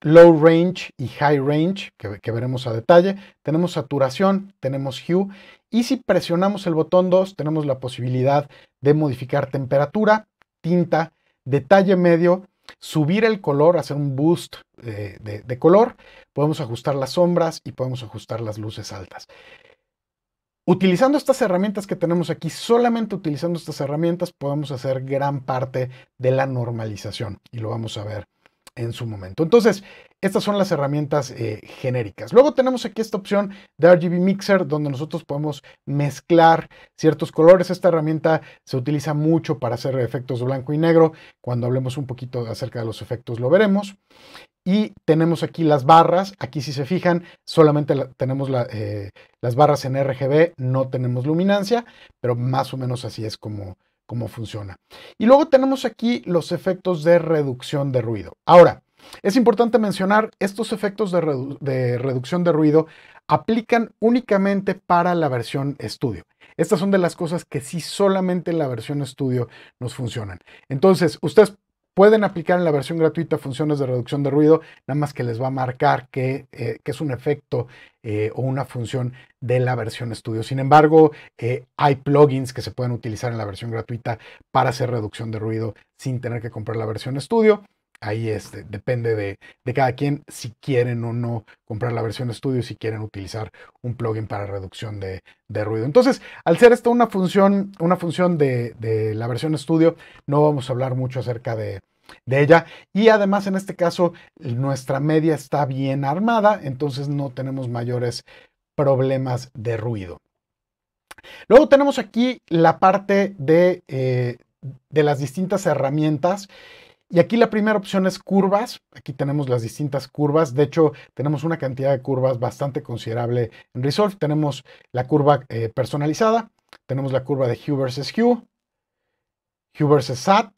low range y high range, que, que, veremos a detalle. Tenemos saturación, tenemos hue. Y si presionamos el botón 2, tenemos la posibilidad de modificar temperatura, tinta, detalle medio subir el color, hacer un boost eh, de, color, podemos ajustar las sombras y podemos ajustar las luces altas. Utilizando estas herramientas que tenemos aquí, solamente utilizando estas herramientas podemos hacer gran parte de la normalización y lo vamos a ver en su momento. Entonces, estas son las herramientas eh, genéricas. Luego tenemos aquí esta opción de RGB Mixer, donde nosotros podemos mezclar ciertos colores. Esta herramienta se utiliza mucho para hacer efectos blanco y negro. Cuando hablemos un poquito acerca de los efectos lo veremos. Y tenemos aquí las barras. Aquí si se fijan, solamente tenemos eh, las barras en RGB, no tenemos luminancia, pero más o menos así es como, cómo funciona. Y luego tenemos aquí los efectos de reducción de ruido. Ahora, es importante mencionar, estos efectos de, reducción de ruido aplican únicamente para la versión estudio. Estas son de las cosas que sí solamente la versión estudio nos funcionan. Entonces, ustedes Pueden aplicar en la versión gratuita funciones de reducción de ruido, nada más que les va a marcar que, eh, es un efecto eh, o una función de la versión estudio. Sin embargo, eh, hay plugins que se pueden utilizar en la versión gratuita para hacer reducción de ruido sin tener que comprar la versión estudio ahí este, depende de, de, cada quien si quieren o no comprar la versión estudio, si quieren utilizar un plugin para reducción de, de ruido. Entonces, al ser esta una función, una función de, la versión estudio, no vamos a hablar mucho acerca de, de ella. Y además, en este caso, nuestra media está bien armada, entonces no tenemos mayores problemas de ruido. Luego tenemos aquí la parte de, eh, de las distintas herramientas y aquí la primera opción es curvas. Aquí tenemos las distintas curvas. De hecho, tenemos una cantidad de curvas bastante considerable en Resolve. Tenemos la curva eh, personalizada. Tenemos la curva de Hue versus Hue, Hue versus SAT,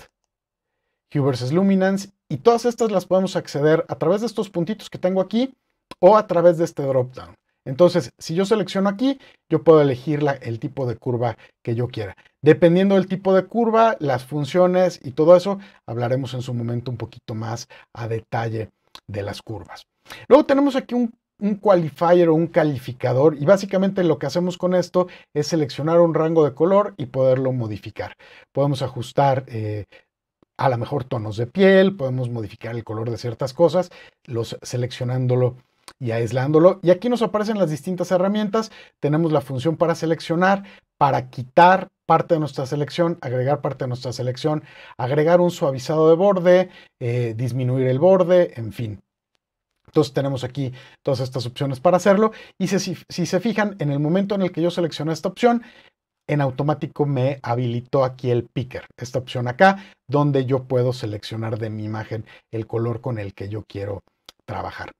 Hue versus Luminance. Y todas estas las podemos acceder a través de estos puntitos que tengo aquí o a través de este dropdown. Entonces, si yo selecciono aquí, yo puedo elegir la, el tipo de curva que yo quiera. Dependiendo del tipo de curva, las funciones y todo eso, hablaremos en su momento un poquito más a detalle de las curvas. Luego tenemos aquí un qualifier o un calificador y básicamente lo que hacemos con esto es seleccionar un rango de color y poderlo modificar. Podemos ajustar eh, a lo mejor tonos de piel, podemos modificar el color de ciertas cosas los, seleccionándolo y aislándolo. Y aquí nos aparecen las distintas herramientas. Tenemos la función para seleccionar, para quitar parte de nuestra selección, agregar parte de nuestra selección, agregar un suavizado de borde, eh, disminuir el borde, en fin. Entonces tenemos aquí todas estas opciones para hacerlo. Y si, se fijan, en el momento en el que yo selecciono esta opción, en automático me habilitó aquí el picker, esta opción acá, donde yo puedo seleccionar de mi imagen el color con el que yo quiero trabajar.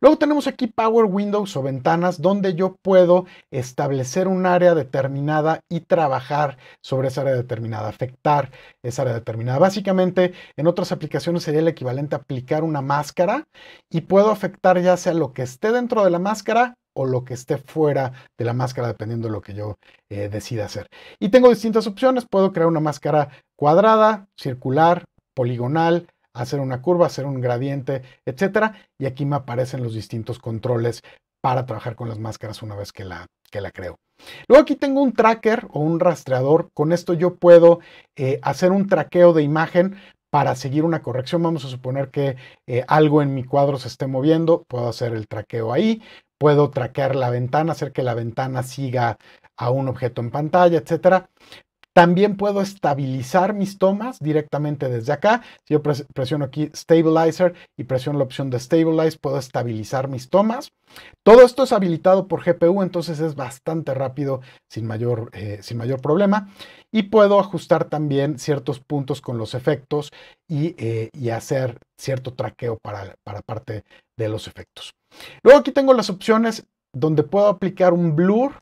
Luego tenemos aquí Power Windows o ventanas donde yo puedo establecer un área determinada y trabajar sobre esa área determinada, afectar esa área determinada. Básicamente, en otras aplicaciones sería el equivalente a aplicar una máscara y puedo afectar ya sea lo que esté dentro de la máscara o lo que esté fuera de la máscara, dependiendo de lo que yo eh, decida hacer. Y tengo distintas opciones. Puedo crear una máscara cuadrada, circular, poligonal, hacer una curva, hacer un gradiente, etcétera. Y aquí me aparecen los distintos controles para trabajar con las máscaras una vez que la, que la creo. Luego aquí tengo un tracker o un rastreador. Con esto yo puedo eh, hacer un traqueo de imagen para seguir una corrección. Vamos a suponer que eh, algo en mi cuadro se esté moviendo. Puedo hacer el traqueo ahí. Puedo traquear la ventana, hacer que la ventana siga a un objeto en pantalla, etcétera. También puedo estabilizar mis tomas directamente desde acá. Si yo presiono aquí Stabilizer y presiono la opción de Stabilize, puedo estabilizar mis tomas. Todo esto es habilitado por GPU, entonces es bastante rápido sin mayor, eh, sin mayor problema. Y puedo ajustar también ciertos puntos con los efectos eh, y, hacer cierto traqueo para, para parte de los efectos. Luego aquí tengo las opciones donde puedo aplicar un blur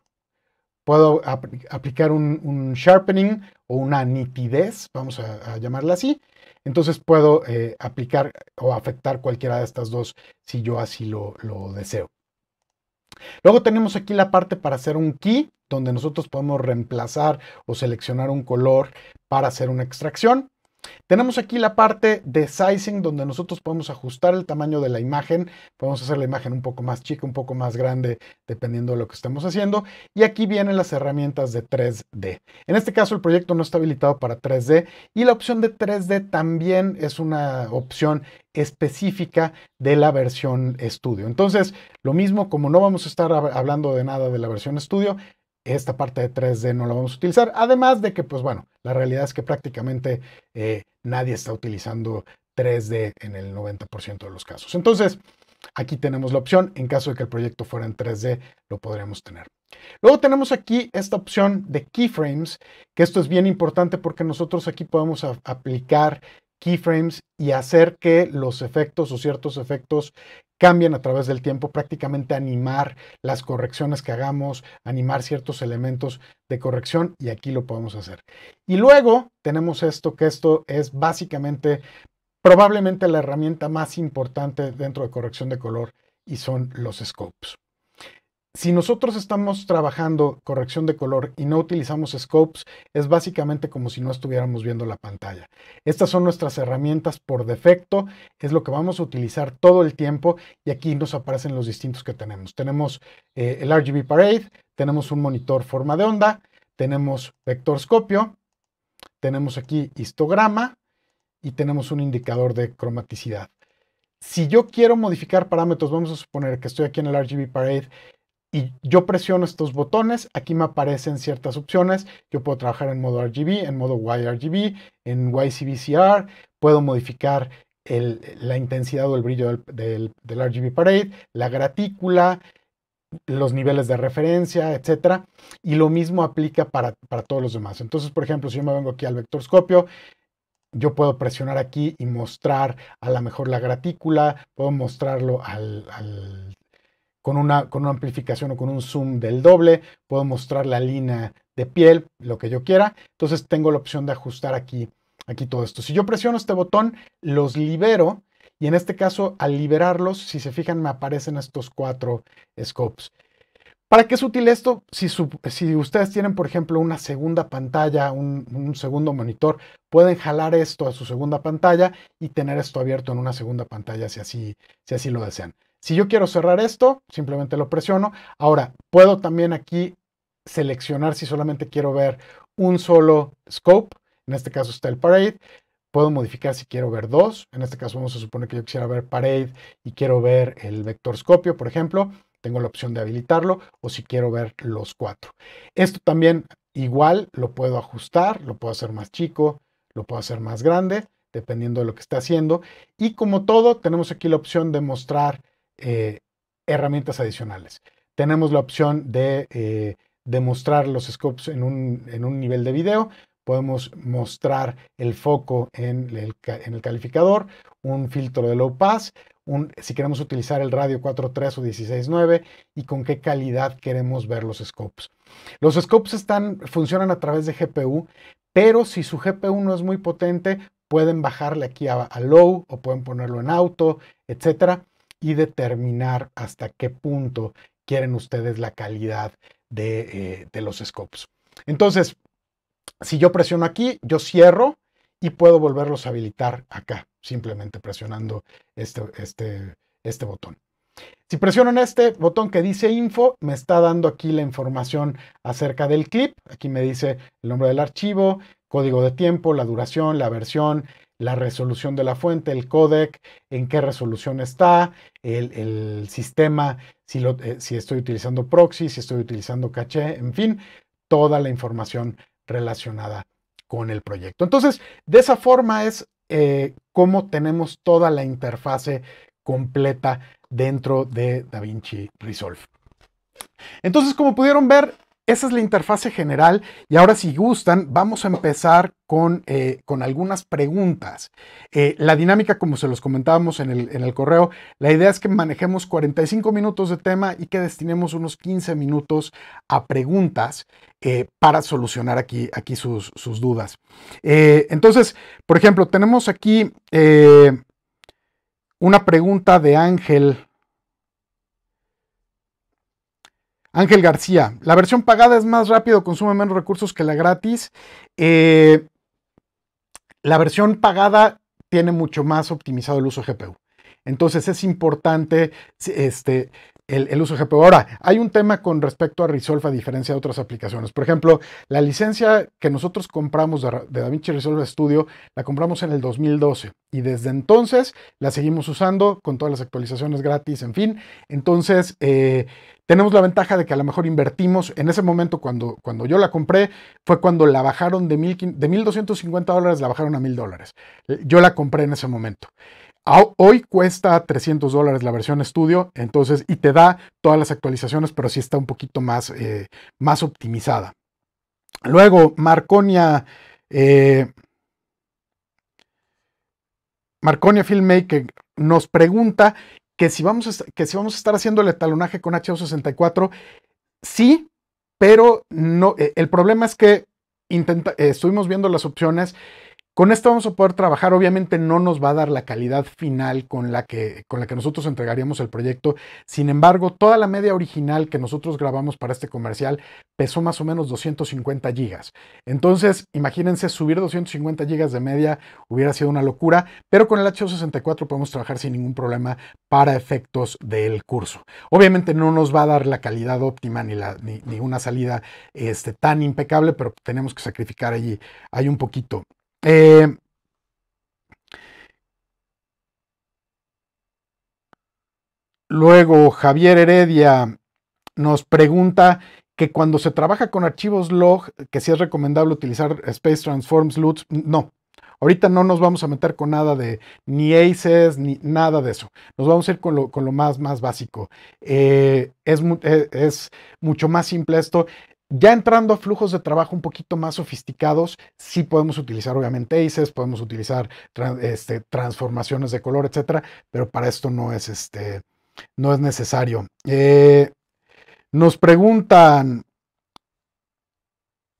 puedo aplicar un, sharpening o una nitidez, vamos a, llamarla así. Entonces puedo eh, aplicar o afectar cualquiera de estas dos si yo así lo, lo deseo. Luego tenemos aquí la parte para hacer un key, donde nosotros podemos reemplazar o seleccionar un color para hacer una extracción. Tenemos aquí la parte de sizing donde nosotros podemos ajustar el tamaño de la imagen, podemos hacer la imagen un poco más chica, un poco más grande, dependiendo de lo que estemos haciendo. Y aquí vienen las herramientas de 3D. En este caso el proyecto no está habilitado para 3D y la opción de 3D también es una opción específica de la versión estudio. Entonces, lo mismo, como no vamos a estar hablando de nada de la versión estudio, esta parte de 3D no la vamos a utilizar. Además de que, pues bueno, la realidad es que prácticamente eh, nadie está utilizando 3D en el 90% de los casos. Entonces, aquí tenemos la opción. En caso de que el proyecto fuera en 3D, lo podríamos tener. Luego tenemos aquí esta opción de keyframes, que esto es bien importante porque nosotros aquí podemos aplicar keyframes y hacer que los efectos o ciertos efectos cambien a través del tiempo, prácticamente animar las correcciones que hagamos, animar ciertos elementos de corrección y aquí lo podemos hacer. Y luego tenemos esto, que esto es básicamente probablemente la herramienta más importante dentro de corrección de color y son los scopes. Si nosotros estamos trabajando corrección de color y no utilizamos scopes, es básicamente como si no estuviéramos viendo la pantalla. Estas son nuestras herramientas por defecto, es lo que vamos a utilizar todo el tiempo y aquí nos aparecen los distintos que tenemos. Tenemos eh, el RGB Parade, tenemos un monitor forma de onda, tenemos vectorscopio, tenemos aquí histograma y tenemos un indicador de cromaticidad. Si yo quiero modificar parámetros, vamos a suponer que estoy aquí en el RGB Parade y yo presiono estos botones, aquí me aparecen ciertas opciones, yo puedo trabajar en modo RGB, en modo YRGB, en YCBCR, puedo modificar la intensidad o el brillo del, RGB Parade, la gratícula, los niveles de referencia, etc. Y lo mismo aplica para, todos los demás. Entonces, por ejemplo, si yo me vengo aquí al vectorscopio, yo puedo presionar aquí y mostrar a lo mejor la gratícula, puedo mostrarlo al, con una, con una amplificación o con un zoom del doble, puedo mostrar la línea de piel, lo que yo quiera. Entonces tengo la opción de ajustar aquí, aquí todo esto. Si yo presiono este botón, los libero y en este caso al liberarlos, si se fijan, me aparecen estos cuatro scopes. ¿Para qué es útil esto? Si, ustedes tienen, por ejemplo, una segunda pantalla, un, un segundo monitor, pueden jalar esto a su segunda pantalla y tener esto abierto en una segunda pantalla si así, si así lo desean. Si yo quiero cerrar esto, simplemente lo presiono. Ahora, puedo también aquí seleccionar si solamente quiero ver un solo scope. En este caso está el parade. Puedo modificar si quiero ver dos. En este caso vamos a suponer que yo quisiera ver parade y quiero ver el vector scopio, por ejemplo. Tengo la opción de habilitarlo o si quiero ver los cuatro. Esto también igual lo puedo ajustar, lo puedo hacer más chico, lo puedo hacer más grande, dependiendo de lo que esté haciendo. Y como todo, tenemos aquí la opción de mostrar eh, herramientas adicionales. Tenemos la opción de mostrar eh, demostrar los scopes en un, nivel de video. Podemos mostrar el foco en el, calificador, un filtro de low pass, un, si queremos utilizar el radio 4.3 o 16.9 y con qué calidad queremos ver los scopes. Los scopes están, funcionan a través de GPU, pero si su GPU no es muy potente, pueden bajarle aquí a, a low o pueden ponerlo en auto, etcétera y determinar hasta qué punto quieren ustedes la calidad eh, de, los scopes. Entonces, si yo presiono aquí, yo cierro y puedo volverlos a habilitar acá, simplemente presionando este, este, este botón. Si presiono en este botón que dice info, me está dando aquí la información acerca del clip. Aquí me dice el nombre del archivo, código de tiempo, la duración, la versión, la resolución de la fuente, el codec, en qué resolución está, el, sistema, si, eh, si estoy utilizando proxy, si estoy utilizando caché, en fin, toda la información relacionada con el proyecto. Entonces, de esa forma es eh, como tenemos toda la interfase completa dentro de DaVinci Resolve. Entonces, como pudieron ver, esa es la interfase general y ahora si gustan vamos a empezar con, eh, algunas preguntas. Eh, la dinámica, como se los comentábamos en el, correo, la idea es que manejemos 45 minutos de tema y que destinemos unos 15 minutos a preguntas eh, para solucionar aquí, aquí sus, sus dudas. entonces, por ejemplo, tenemos aquí una pregunta de Ángel Ángel García, la versión pagada es más rápido, consume menos recursos que la gratis. Eh, la versión pagada tiene mucho más optimizado el uso GPU. Entonces es importante este, el, uso de GPU. Ahora, hay un tema con respecto a Resolve a diferencia de otras aplicaciones. Por ejemplo, la licencia que nosotros compramos de, DaVinci Resolve Studio la compramos en el 2012 y desde entonces la seguimos usando con todas las actualizaciones gratis, en fin. Entonces, eh, tenemos la ventaja de que a lo mejor invertimos, en ese momento cuando, cuando yo la compré, fue cuando la bajaron de, de 1.250 dólares, la bajaron a 1.000 dólares. Yo la compré en ese momento. Ah, hoy cuesta 300 dólares la versión estudio, entonces, y te da todas las actualizaciones, pero sí está un poquito más, eh, más optimizada. Luego, Marconia, eh, Marconia Filmmaker nos pregunta que si, vamos a, que si vamos a estar haciendo el etalonaje con HO64. Sí, pero no. Eh, el problema es que estuvimos viendo las opciones con esto vamos a poder trabajar, obviamente no nos va a dar la calidad final con la que, con la que nosotros entregaríamos el proyecto, sin embargo, toda la media original que nosotros grabamos para este comercial pesó más o menos 250 gigas. Entonces, imagínense, subir 250 gigas de media hubiera sido una locura, pero con el h 64 podemos trabajar sin ningún problema para efectos del curso. Obviamente no nos va a dar la calidad óptima ni, una salida este, tan impecable, pero tenemos que sacrificar allí, hay un poquito. Eh, luego, Javier Heredia nos pregunta que cuando se trabaja con archivos log, que si es recomendable utilizar Space Transforms LUTs, no. Ahorita no nos vamos a meter con nada de ni ACES, ni nada de eso. Nos vamos a ir con lo, más, más básico. Eh, es, eh, es, mucho más simple esto. Ya entrando a flujos de trabajo un poquito más sofisticados, sí podemos utilizar obviamente ACES, podemos utilizar este, transformaciones de color, etcétera, pero para esto no es, este, no es necesario. Eh, nos preguntan,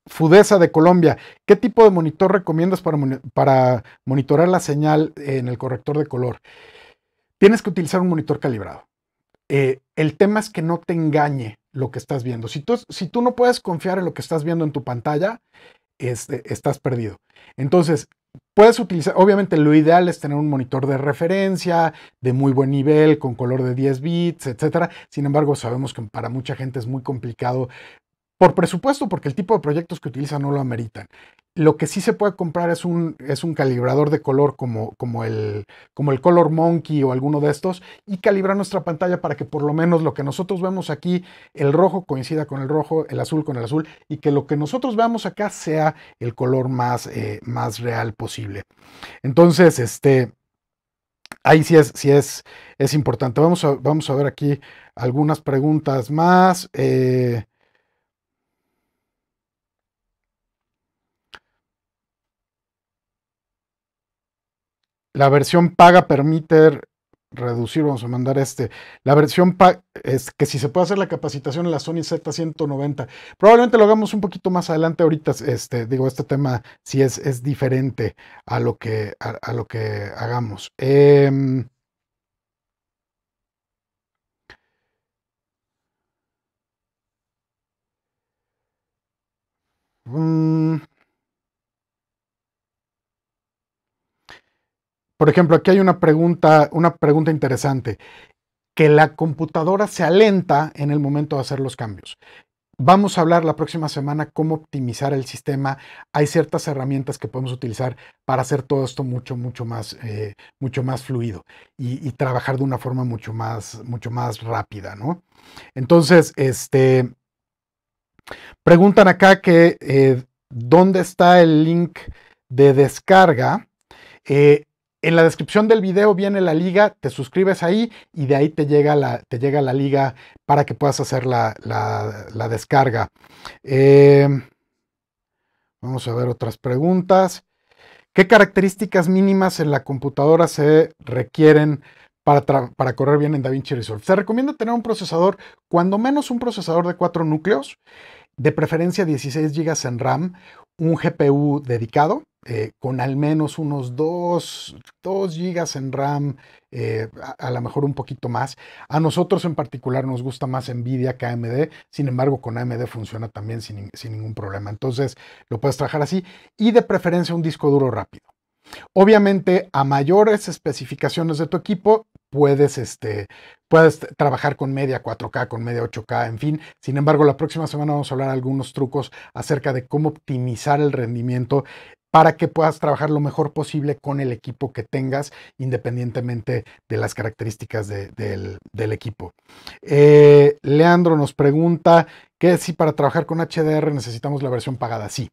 Fudeza de Colombia, ¿qué tipo de monitor recomiendas para, para monitorar la señal en el corrector de color? Tienes que utilizar un monitor calibrado. Eh, el tema es que no te engañe lo que estás viendo. Si tú, no puedes confiar en lo que estás viendo en tu pantalla, este, estás perdido. Entonces, puedes utilizar, obviamente lo ideal es tener un monitor de referencia, de muy buen nivel, con color de 10 bits, etc. Sin embargo, sabemos que para mucha gente es muy complicado por presupuesto, porque el tipo de proyectos que utiliza no lo ameritan. Lo que sí se puede comprar es un, es un calibrador de color como, como, el, como el Color Monkey o alguno de estos y calibrar nuestra pantalla para que por lo menos lo que nosotros vemos aquí, el rojo coincida con el rojo, el azul con el azul y que lo que nosotros veamos acá sea el color más, eh, más real posible. Entonces, este, ahí sí es, es, es importante. Vamos a, vamos a ver aquí algunas preguntas más. Eh, La versión paga permite reducir, vamos a mandar este. La versión es que si se puede hacer la capacitación en la Sony Z190, probablemente lo hagamos un poquito más adelante ahorita, este, digo, este tema si es, es diferente a lo que, a, lo que hagamos. Em, Por ejemplo, aquí hay una pregunta, una pregunta interesante. Que la computadora se alenta en el momento de hacer los cambios. Vamos a hablar la próxima semana cómo optimizar el sistema. Hay ciertas herramientas que podemos utilizar para hacer todo esto mucho, mucho más, eh, mucho más fluido y, trabajar de una forma mucho más, mucho más rápida, ¿no? Entonces, este, preguntan acá que eh, dónde está el link de descarga. Eh, en la descripción del video viene la liga, te suscribes ahí y de ahí te llega la, te llega la liga para que puedas hacer la, descarga. Em, vamos a ver otras preguntas. ¿Qué características mínimas en la computadora se requieren para, para, correr bien en DaVinci Resolve? Se recomienda tener un procesador, cuando menos un procesador de cuatro núcleos, de preferencia 16 GB en RAM, un GPU dedicado eh, con al menos unos 2, 2 gigas en RAM, eh, a, lo mejor un poquito más. A nosotros en particular nos gusta más Nvidia que AMD, sin embargo con AMD funciona también sin, ningún problema. Entonces lo puedes trabajar así y de preferencia un disco duro rápido. Obviamente, a mayores especificaciones de tu equipo, puedes, este, puedes trabajar con media 4K, con media 8K, en fin. Sin embargo, la próxima semana vamos a hablar algunos trucos acerca de cómo optimizar el rendimiento para que puedas trabajar lo mejor posible con el equipo que tengas, independientemente de las características del, equipo. Eh, Leandro nos pregunta que si para trabajar con HDR necesitamos la versión pagada. Sí,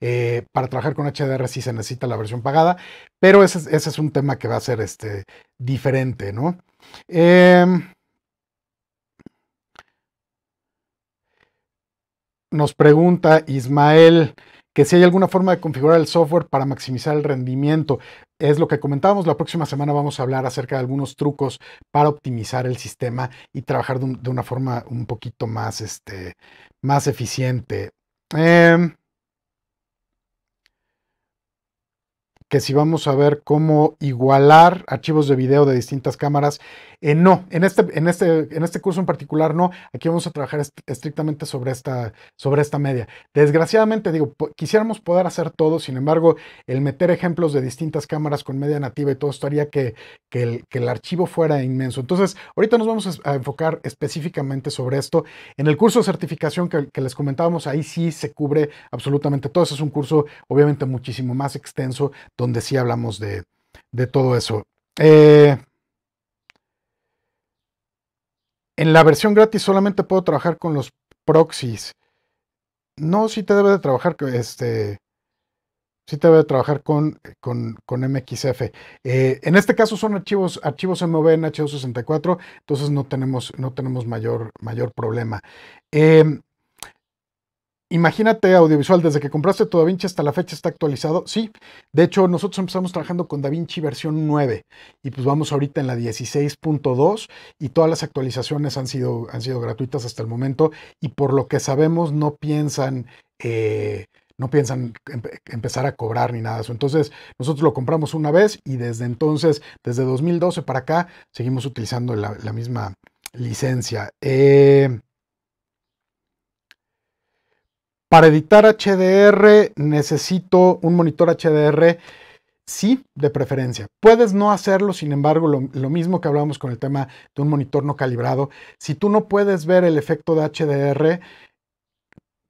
eh, para trabajar con HDR sí se necesita la versión pagada, pero ese, es un tema que va a ser este, diferente, ¿no? Em, nos pregunta Ismael que si hay alguna forma de configurar el software para maximizar el rendimiento. Es lo que comentábamos, la próxima semana vamos a hablar acerca de algunos trucos para optimizar el sistema y trabajar de, una forma un poquito más, este, más eficiente. Em, que si vamos a ver cómo igualar archivos de video de distintas cámaras. Eh, no, en este, en, este, en este curso en particular no. Aquí vamos a trabajar estrictamente sobre esta, sobre esta media. Desgraciadamente, digo, quisiéramos poder hacer todo, sin embargo, el meter ejemplos de distintas cámaras con media nativa y todo esto haría que, que, el, archivo fuera inmenso. Entonces, ahorita nos vamos a, enfocar específicamente sobre esto. En el curso de certificación que, que les comentábamos, ahí sí se cubre absolutamente todo. Ese es un curso, obviamente, muchísimo más extenso donde sí hablamos de, todo eso. Eh, en la versión gratis solamente puedo trabajar con los proxies. No, sí te debe de trabajar, este, si te debe de trabajar con, con, MXF. Eh, en este caso son archivos, archivos MOV en H264, entonces no tenemos, no tenemos mayor, mayor problema. Em, Imagínate audiovisual, desde que compraste tu DaVinci hasta la fecha está actualizado. Sí, de hecho nosotros empezamos trabajando con DaVinci versión 9 y pues vamos ahorita en la 16.2 y todas las actualizaciones han sido, han sido gratuitas hasta el momento y por lo que sabemos no piensan... Eh, no piensan empezar a cobrar ni nada eso. Entonces, nosotros lo compramos una vez y desde entonces, desde 2012 para acá, seguimos utilizando la, la misma licencia. Eh, para editar HDR necesito un monitor HDR, sí, de preferencia. Puedes no hacerlo, sin embargo, lo, mismo que hablamos con el tema de un monitor no calibrado. Si tú no puedes ver el efecto de HDR,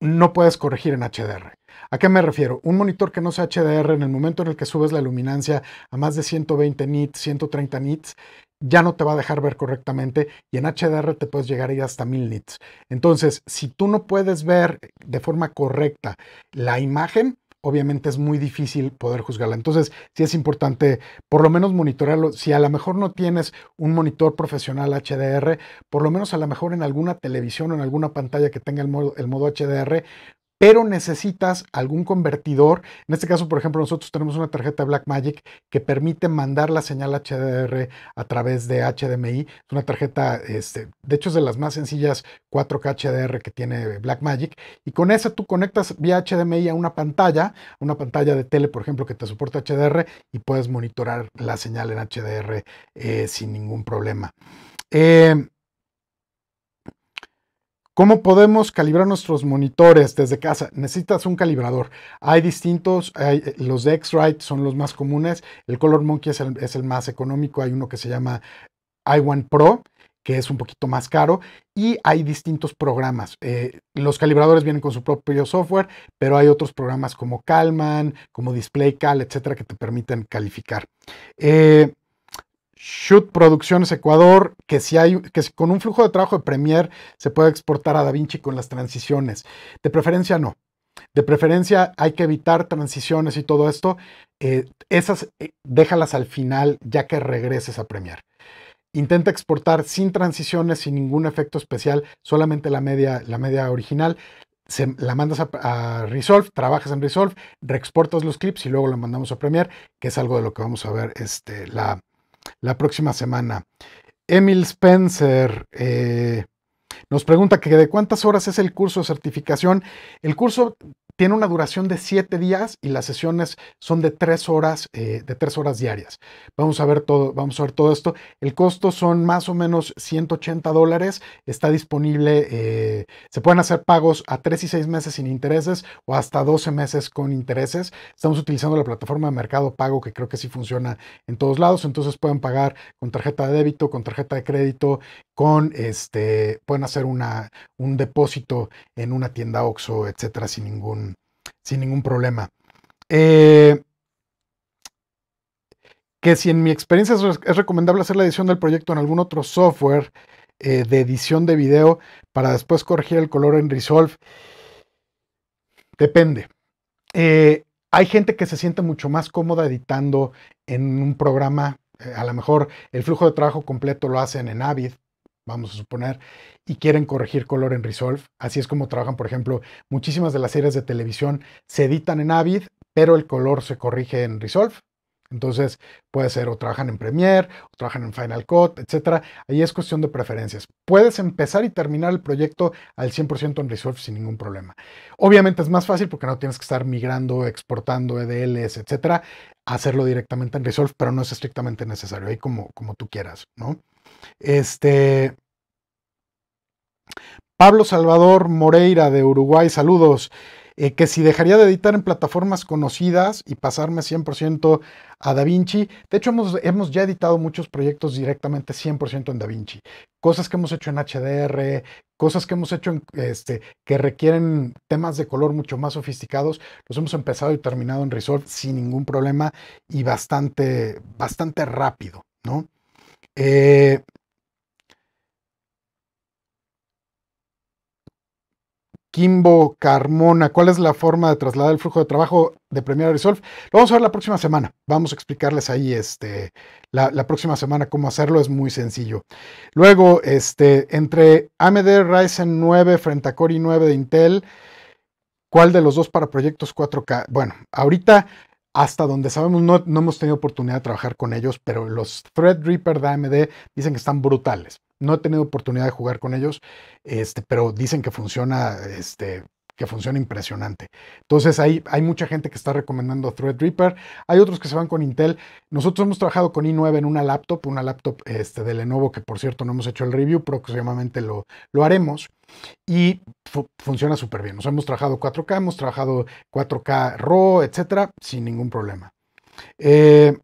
no puedes corregir en HDR. ¿A qué me refiero? Un monitor que no sea HDR, en el momento en el que subes la luminancia a más de 120 nits, 130 nits, ya no te va a dejar ver correctamente y en HDR te puedes llegar a hasta 1000 nits. Entonces, si tú no puedes ver de forma correcta la imagen, obviamente es muy difícil poder juzgarla. Entonces, sí es importante por lo menos monitorearlo. Si a lo mejor no tienes un monitor profesional HDR, por lo menos a lo mejor en alguna televisión o en alguna pantalla que tenga el modo, el modo HDR, pero necesitas algún convertidor. En este caso, por ejemplo, nosotros tenemos una tarjeta Blackmagic que permite mandar la señal HDR a través de HDMI. Es una tarjeta, este, de hecho, es de las más sencillas 4K HDR que tiene Blackmagic. Y con esa tú conectas vía HDMI a una pantalla, una pantalla de tele, por ejemplo, que te soporta HDR y puedes monitorar la señal en HDR eh, sin ningún problema. Eh, ¿Cómo podemos calibrar nuestros monitores desde casa? Necesitas un calibrador. Hay distintos, eh, los de X-Rite son los más comunes, el Color Monkey es el, más económico, hay uno que se llama i1 Pro, que es un poquito más caro, y hay distintos programas. Eh, los calibradores vienen con su propio software, pero hay otros programas como Calman, como DisplayCal, etcétera, que te permiten calificar. Eh, Shoot Producciones Ecuador, que si hay, que con un flujo de trabajo de Premiere se puede exportar a DaVinci con las transiciones. De preferencia no. De preferencia hay que evitar transiciones y todo esto. Eh, esas eh, déjalas al final ya que regreses a Premiere. Intenta exportar sin transiciones, sin ningún efecto especial, solamente la media, la media original. Se, la mandas a, Resolve, trabajas en Resolve, reexportas los clips y luego la mandamos a Premiere, que es algo de lo que vamos a ver este, la, la próxima semana. Emil Spencer eh, nos pregunta que de cuántas horas es el curso de certificación. El curso tiene una duración de siete días y las sesiones son de tres horas, eh, de tres horas diarias. Vamos a, ver todo, vamos a ver todo esto. El costo son más o menos 180 dólares. Está disponible, eh, se pueden hacer pagos a tres y seis meses sin intereses o hasta 12 meses con intereses. Estamos utilizando la plataforma de mercado pago que creo que sí funciona en todos lados. Entonces pueden pagar con tarjeta de débito, con tarjeta de crédito, con este, pueden hacer una, un depósito en una tienda OXO, etcétera, sin ningún sin ningún problema. Eh, que si en mi experiencia es, recomendable hacer la edición del proyecto en algún otro software eh, de edición de video para después corregir el color en Resolve, depende. Eh, hay gente que se siente mucho más cómoda editando en un programa. a lo mejor el flujo de trabajo completo lo hacen en Avid, vamos a suponer, y quieren corregir color en Resolve. Así es como trabajan, por ejemplo, muchísimas de las series de televisión se editan en Avid, pero el color se corrige en Resolve. Entonces puede ser o trabajan en Premiere, o trabajan en Final Cut, etc. Ahí es cuestión de preferencias. Puedes empezar y terminar el proyecto al 100% en Resolve sin ningún problema. Obviamente es más fácil porque no tienes que estar migrando, exportando EDLs, etc. Hacerlo directamente en Resolve, pero no es estrictamente necesario. Ahí como, como tú quieras, ¿no? Este. Pablo Salvador Moreira de Uruguay, saludos. Eh, que si dejaría de editar en plataformas conocidas y pasarme 100% a DaVinci. De hecho, hemos, ya editado muchos proyectos directamente 100% en DaVinci. Cosas que hemos hecho en HDR, cosas que hemos hecho en, este, que requieren temas de color mucho más sofisticados, los hemos empezado y terminado en Resolve sin ningún problema y bastante, bastante rápido, ¿no? Eh, Kimbo Carmona, ¿cuál es la forma de trasladar el flujo de trabajo de Premiere Resolve? Lo vamos a ver la próxima semana. Vamos a explicarles ahí este, la, próxima semana cómo hacerlo. Es muy sencillo. Luego, este, entre AMD Ryzen 9 frente a Core 9 de Intel, ¿cuál de los dos para proyectos 4K? Bueno, ahorita hasta donde sabemos, no, no, hemos tenido oportunidad de trabajar con ellos, pero los Threadripper de AMD dicen que están brutales. No he tenido oportunidad de jugar con ellos, este, pero dicen que funciona este, que funciona impresionante. Entonces hay, hay mucha gente que está recomendando Threadripper, hay otros que se van con Intel. Nosotros hemos trabajado con i9 en una laptop, una laptop este, de Lenovo que por cierto no hemos hecho el review, próximamente lo, lo haremos. Y funciona súper bien. Nos hemos trabajado 4K, hemos trabajado 4K RAW, etcétera, sin ningún problema. Eh,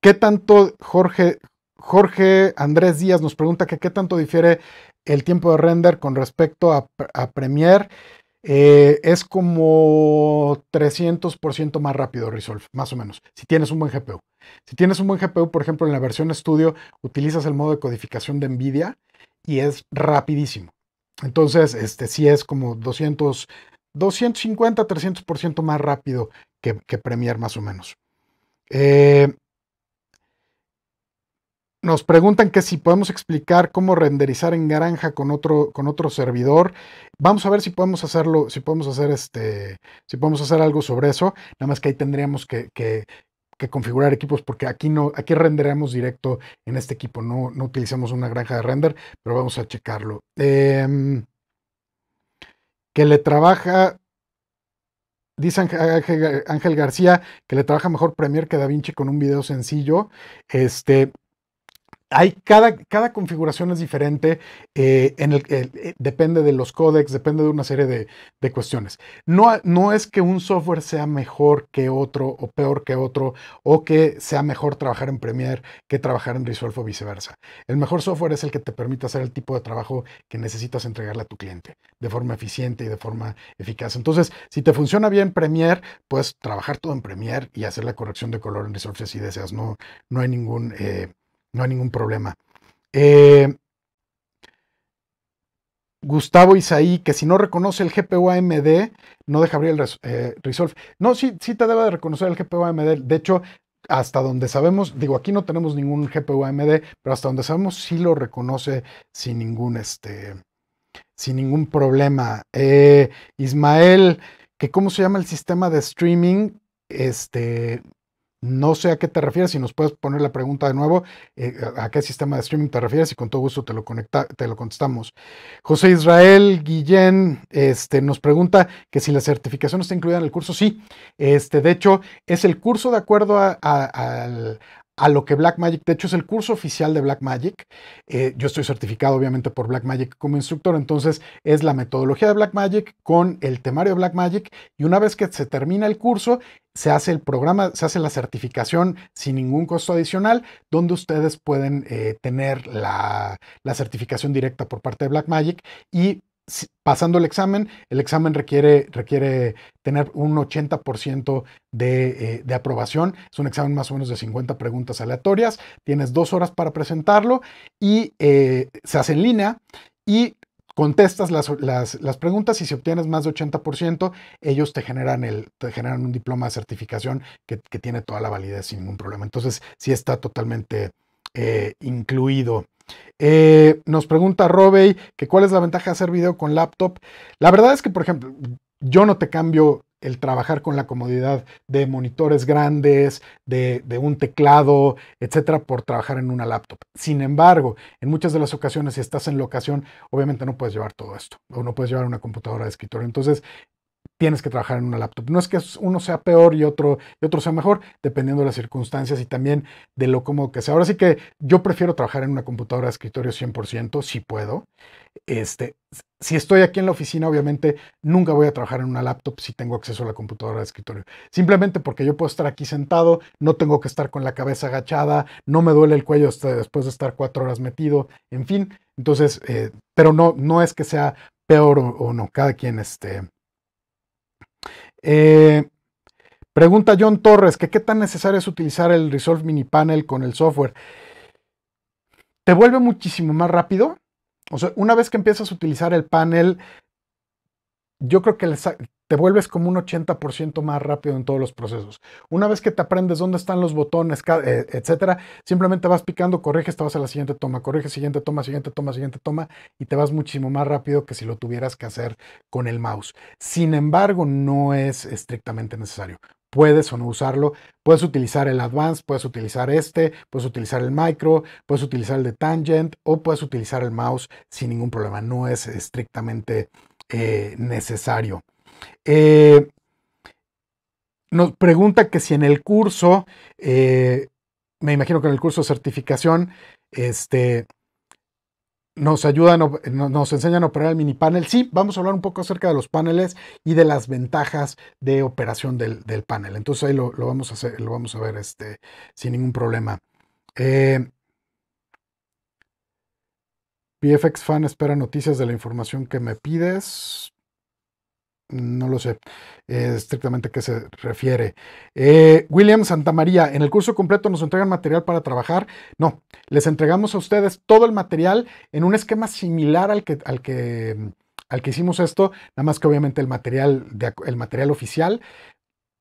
¿Qué tanto Jorge Jorge Andrés Díaz nos pregunta que qué tanto difiere el tiempo de render con respecto a, Premiere. Eh, es como 300% más rápido Resolve, más o menos, si tienes un buen GPU. Si tienes un buen GPU, por ejemplo, en la versión Studio, utilizas el modo de codificación de NVIDIA y es rapidísimo. Entonces, este sí es como 200, 250, 300% más rápido que, que Premiere, más o menos. Eh, nos preguntan que si podemos explicar cómo renderizar en granja con otro, con otro servidor. Vamos a ver si podemos hacerlo, si podemos hacer este, si podemos hacer algo sobre eso. Nada más que ahí tendríamos que, configurar equipos porque aquí no, aquí renderemos directo en este equipo. No, no utilizamos una granja de render, pero vamos a checarlo. Em, que le trabaja Dice Ángel García que le trabaja mejor Premiere que Da Vinci con un video sencillo. Este, hay cada, cada configuración es diferente, eh, en el, eh, depende de los codecs, depende de una serie de, cuestiones. No, no es que un software sea mejor que otro o peor que otro, o que sea mejor trabajar en Premiere que trabajar en Resolve o viceversa. El mejor software es el que te permite hacer el tipo de trabajo que necesitas entregarle a tu cliente de forma eficiente y de forma eficaz. Entonces, si te funciona bien Premiere, puedes trabajar todo en Premiere y hacer la corrección de color en Resolve si deseas. No, no hay ningún... Eh, no hay ningún problema. Eh, Gustavo Isaí, que si no reconoce el GPU AMD, no deja abrir el eh, Resolve. No, sí, sí te debe de reconocer el GPU AMD. De hecho, hasta donde sabemos, digo, aquí no tenemos ningún GPU AMD, pero hasta donde sabemos sí lo reconoce sin ningún, este, sin ningún problema. Eh, Ismael, que cómo se llama el sistema de streaming, este, no sé a qué te refieres, si nos puedes poner la pregunta de nuevo, eh, a qué sistema de streaming te refieres y con todo gusto te lo, conecta, te lo contestamos. José Israel Guillén este, nos pregunta que si la certificación está incluida en el curso. Sí, este, de hecho es el curso de acuerdo a, a lo que Blackmagic, de hecho es el curso oficial de Blackmagic, eh, yo estoy certificado obviamente por Blackmagic como instructor, entonces es la metodología de Blackmagic con el temario de Blackmagic y una vez que se termina el curso, se hace el programa, se hace la certificación sin ningún costo adicional, donde ustedes pueden eh, tener la, la certificación directa por parte de Blackmagic y pasando el examen, el examen requiere, requiere tener un 80% eh, de, aprobación. Es un examen más o menos de 50 preguntas aleatorias. Tienes dos horas para presentarlo y eh, se hace en línea y contestas las, preguntas y si obtienes más de 80%, ellos te generan, el, te generan un diploma de certificación que, tiene toda la validez sin ningún problema. Entonces, sí está totalmente eh, incluido eh, nos pregunta Robey que cuál es la ventaja de hacer video con laptop. La verdad es que, por ejemplo, yo no te cambio el trabajar con la comodidad de monitores grandes, de, de, un teclado, etcétera, por trabajar en una laptop. Sin embargo, en muchas de las ocasiones, si estás en locación, obviamente no puedes llevar todo esto, o no puedes llevar una computadora de escritorio. Entonces, tienes que trabajar en una laptop. No es que uno sea peor y otro, y otro sea mejor, dependiendo de las circunstancias y también de lo cómodo que sea. Ahora sí que yo prefiero trabajar en una computadora de escritorio 100%, si puedo. Este, si estoy aquí en la oficina, obviamente nunca voy a trabajar en una laptop si tengo acceso a la computadora de escritorio. Simplemente porque yo puedo estar aquí sentado, no tengo que estar con la cabeza agachada, no me duele el cuello hasta después de estar cuatro horas metido, en fin. Entonces, eh, pero no, no es que sea peor o, o no, cada quien este, eh, pregunta John Torres, que qué tan necesario es utilizar el Resolve Mini Panel con el software. Te vuelve muchísimo más rápido. O sea, una vez que empiezas a utilizar el panel, yo creo que vuelves como un 80% más rápido en todos los procesos. Una vez que te aprendes dónde están los botones, eh, etcétera, simplemente vas picando, corriges, te vas a la siguiente toma, corriges, siguiente toma, siguiente toma, siguiente toma, y te vas muchísimo más rápido que si lo tuvieras que hacer con el mouse. Sin embargo, no es estrictamente necesario puedes o no usarlo. Puedes utilizar el Advanced, puedes utilizar este, puedes utilizar el Micro, puedes utilizar el de Tangent o puedes utilizar el mouse sin ningún problema. No es estrictamente eh, necesario. Eh, nos pregunta que si en el curso, eh, me imagino que en el curso de certificación, este, nos ayudan, eh, nos enseñan a operar el mini panel. Sí, vamos a hablar un poco acerca de los paneles y de las ventajas de operación del, panel. Entonces ahí lo, vamos a hacer, lo vamos a ver este, sin ningún problema. Eh, Fan espera noticias de la información que me pides. No lo sé eh, estrictamente a qué se refiere. Eh, William Santamaría, en el curso completo nos entregan material para trabajar. No, les entregamos a ustedes todo el material en un esquema similar al que, al que, mm, al que hicimos esto, nada más que obviamente el material, el material oficial.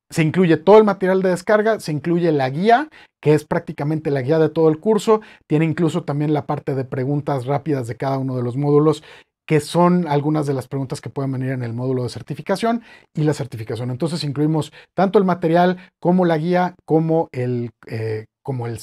Se incluye todo el material de descarga, se incluye la guía, que es prácticamente la guía de todo el curso, tiene incluso también la parte de preguntas rápidas de cada uno de los módulos que son algunas de las preguntas que pueden venir en el módulo de certificación y la certificación. Entonces incluimos tanto el material como la guía, como el, eh, como el,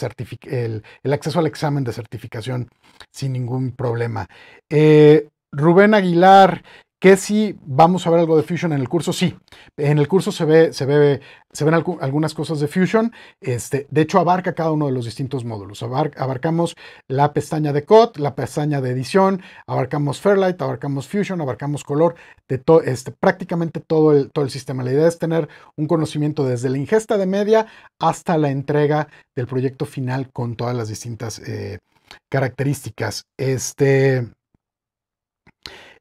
acceso al examen de certificación sin ningún problema. Eh, Rubén Aguilar que si vamos a ver algo de Fusion en el curso, sí. En el curso se, ve, se, ve, se ven algunas cosas de Fusion. Este, de hecho, abarca cada uno de los distintos módulos. abarcamos la pestaña de Code, la pestaña de edición, abarcamos Fairlight, abarcamos Fusion, abarcamos color, este, prácticamente todo el, todo el sistema. La idea es tener un conocimiento desde la ingesta de media hasta la entrega del proyecto final con todas las distintas eh, características. Este.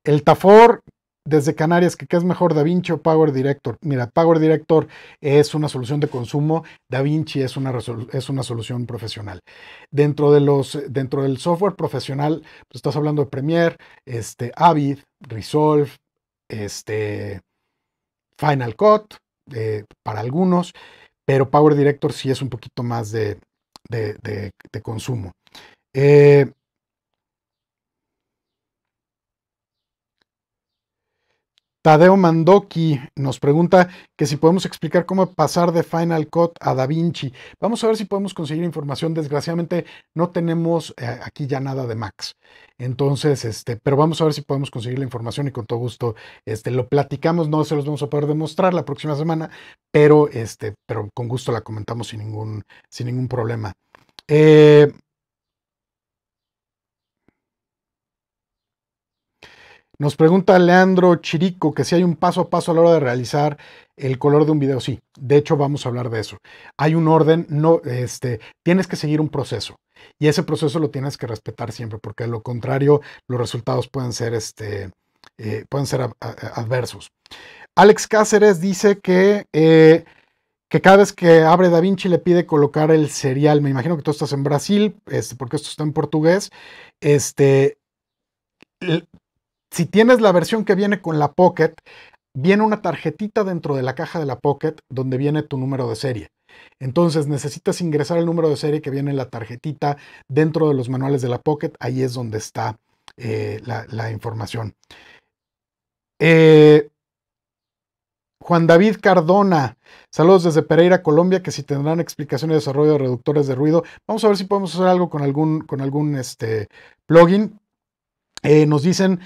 El Tafor desde Canarias, que qué es mejor, DaVinci o Power Director. Mira, Power Director es una solución de consumo, DaVinci es una, es una solución profesional. Dentro, de los, dentro del software profesional, pues, estás hablando de Premiere, este, Avid, Resolve, este, Final Cut, eh, para algunos, pero Power Director sí es un poquito más de, de, de consumo. Eh, Tadeo Mandoki nos pregunta que si podemos explicar cómo pasar de Final Cut a Da Vinci. Vamos a ver si podemos conseguir información. Desgraciadamente no tenemos eh, aquí ya nada de Max. Entonces, este, pero vamos a ver si podemos conseguir la información y con todo gusto este, lo platicamos. No se los vamos a poder demostrar la próxima semana, pero, este, pero con gusto la comentamos sin ningún, sin ningún problema. Eh, Nos pregunta Leandro Chirico que si hay un paso a paso a la hora de realizar el color de un video. Sí, de hecho vamos a hablar de eso. Hay un orden, no, este, tienes que seguir un proceso y ese proceso lo tienes que respetar siempre porque de lo contrario los resultados pueden ser, este, eh, pueden ser adversos. Alex Cáceres dice que, eh, que cada vez que abre Da Vinci le pide colocar el serial. Me imagino que tú estás en Brasil, este, porque esto está en portugués. Este, si tienes la versión que viene con la Pocket, viene una tarjetita dentro de la caja de la Pocket donde viene tu número de serie. Entonces necesitas ingresar el número de serie que viene en la tarjetita dentro de los manuales de la Pocket. Ahí es donde está eh, la, información. Eh, Juan David Cardona, saludos desde Pereira, Colombia, que si tendrán explicación y desarrollo de reductores de ruido. Vamos a ver si podemos hacer algo con algún, con algún este, plugin. Eh, nos dicen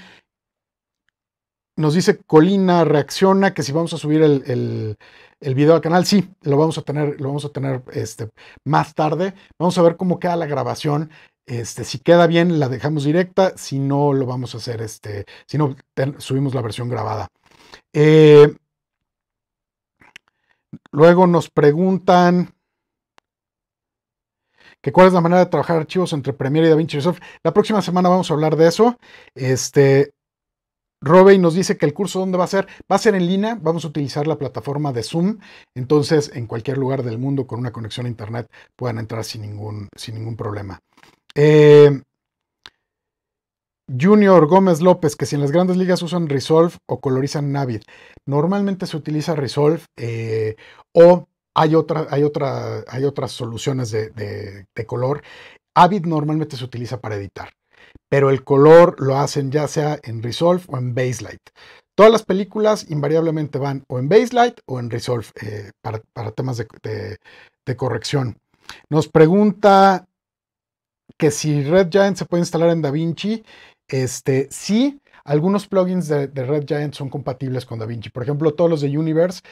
nos dice Colina Reacciona que si vamos a subir el, el, video al canal. Sí, lo vamos a tener, lo vamos a tener este, más tarde. Vamos a ver cómo queda la grabación. Este, si queda bien, la dejamos directa. Si no, lo vamos a hacer. Este, si no, subimos la versión grabada. Eh, luego nos preguntan que cuál es la manera de trabajar archivos entre Premiere y DaVinci Resolve. La próxima semana vamos a hablar de eso. Este, Robey nos dice que el curso dónde va a ser, va a ser en línea, vamos a utilizar la plataforma de Zoom, entonces en cualquier lugar del mundo con una conexión a internet puedan entrar sin ningún, sin ningún problema. Eh, Junior Gómez López, que si en las grandes ligas usan Resolve o colorizan Navid, normalmente se utiliza Resolve eh, o hay, hay, hay otras soluciones de, de color. Avid normalmente se utiliza para editar pero el color lo hacen ya sea en Resolve o en Baselight. Todas las películas invariablemente van o en Baselight o en Resolve eh, para, temas de, corrección. Nos pregunta que si Red Giant se puede instalar en DaVinci. Este, sí, algunos plugins de, Red Giant son compatibles con DaVinci. Por ejemplo, todos los de Universe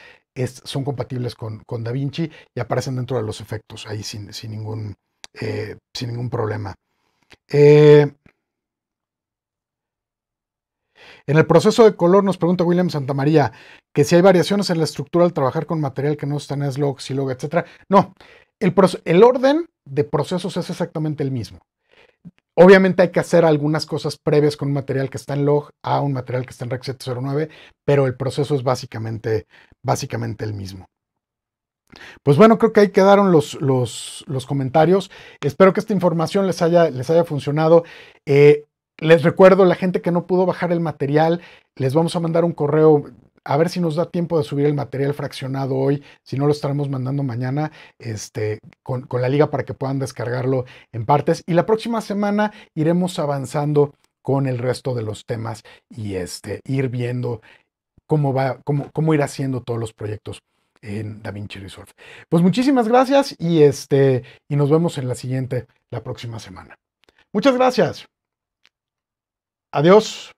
son compatibles con, con, DaVinci y aparecen dentro de los efectos ahí sin, ningún, eh, sin ningún, problema. Eh, en el proceso de color nos pregunta William Santamaría que si hay variaciones en la estructura al trabajar con material que no está en slog, silog, etc. No, el, orden de procesos es exactamente el mismo. Obviamente hay que hacer algunas cosas previas con un material que está en log a un material que está en rec 709, pero el proceso es básicamente, básicamente el mismo. Pues bueno, creo que ahí quedaron los, los, los comentarios. Espero que esta información les haya, les haya funcionado. Eh, les recuerdo, la gente que no pudo bajar el material, les vamos a mandar un correo a ver si nos da tiempo de subir el material fraccionado hoy, si no lo estaremos mandando mañana este, con, con, la liga para que puedan descargarlo en partes. Y la próxima semana iremos avanzando con el resto de los temas y este, ir viendo cómo, va, cómo, cómo ir haciendo todos los proyectos en DaVinci Resolve. Pues muchísimas gracias y, este, y nos vemos en la siguiente, la próxima semana. Muchas gracias. Adiós.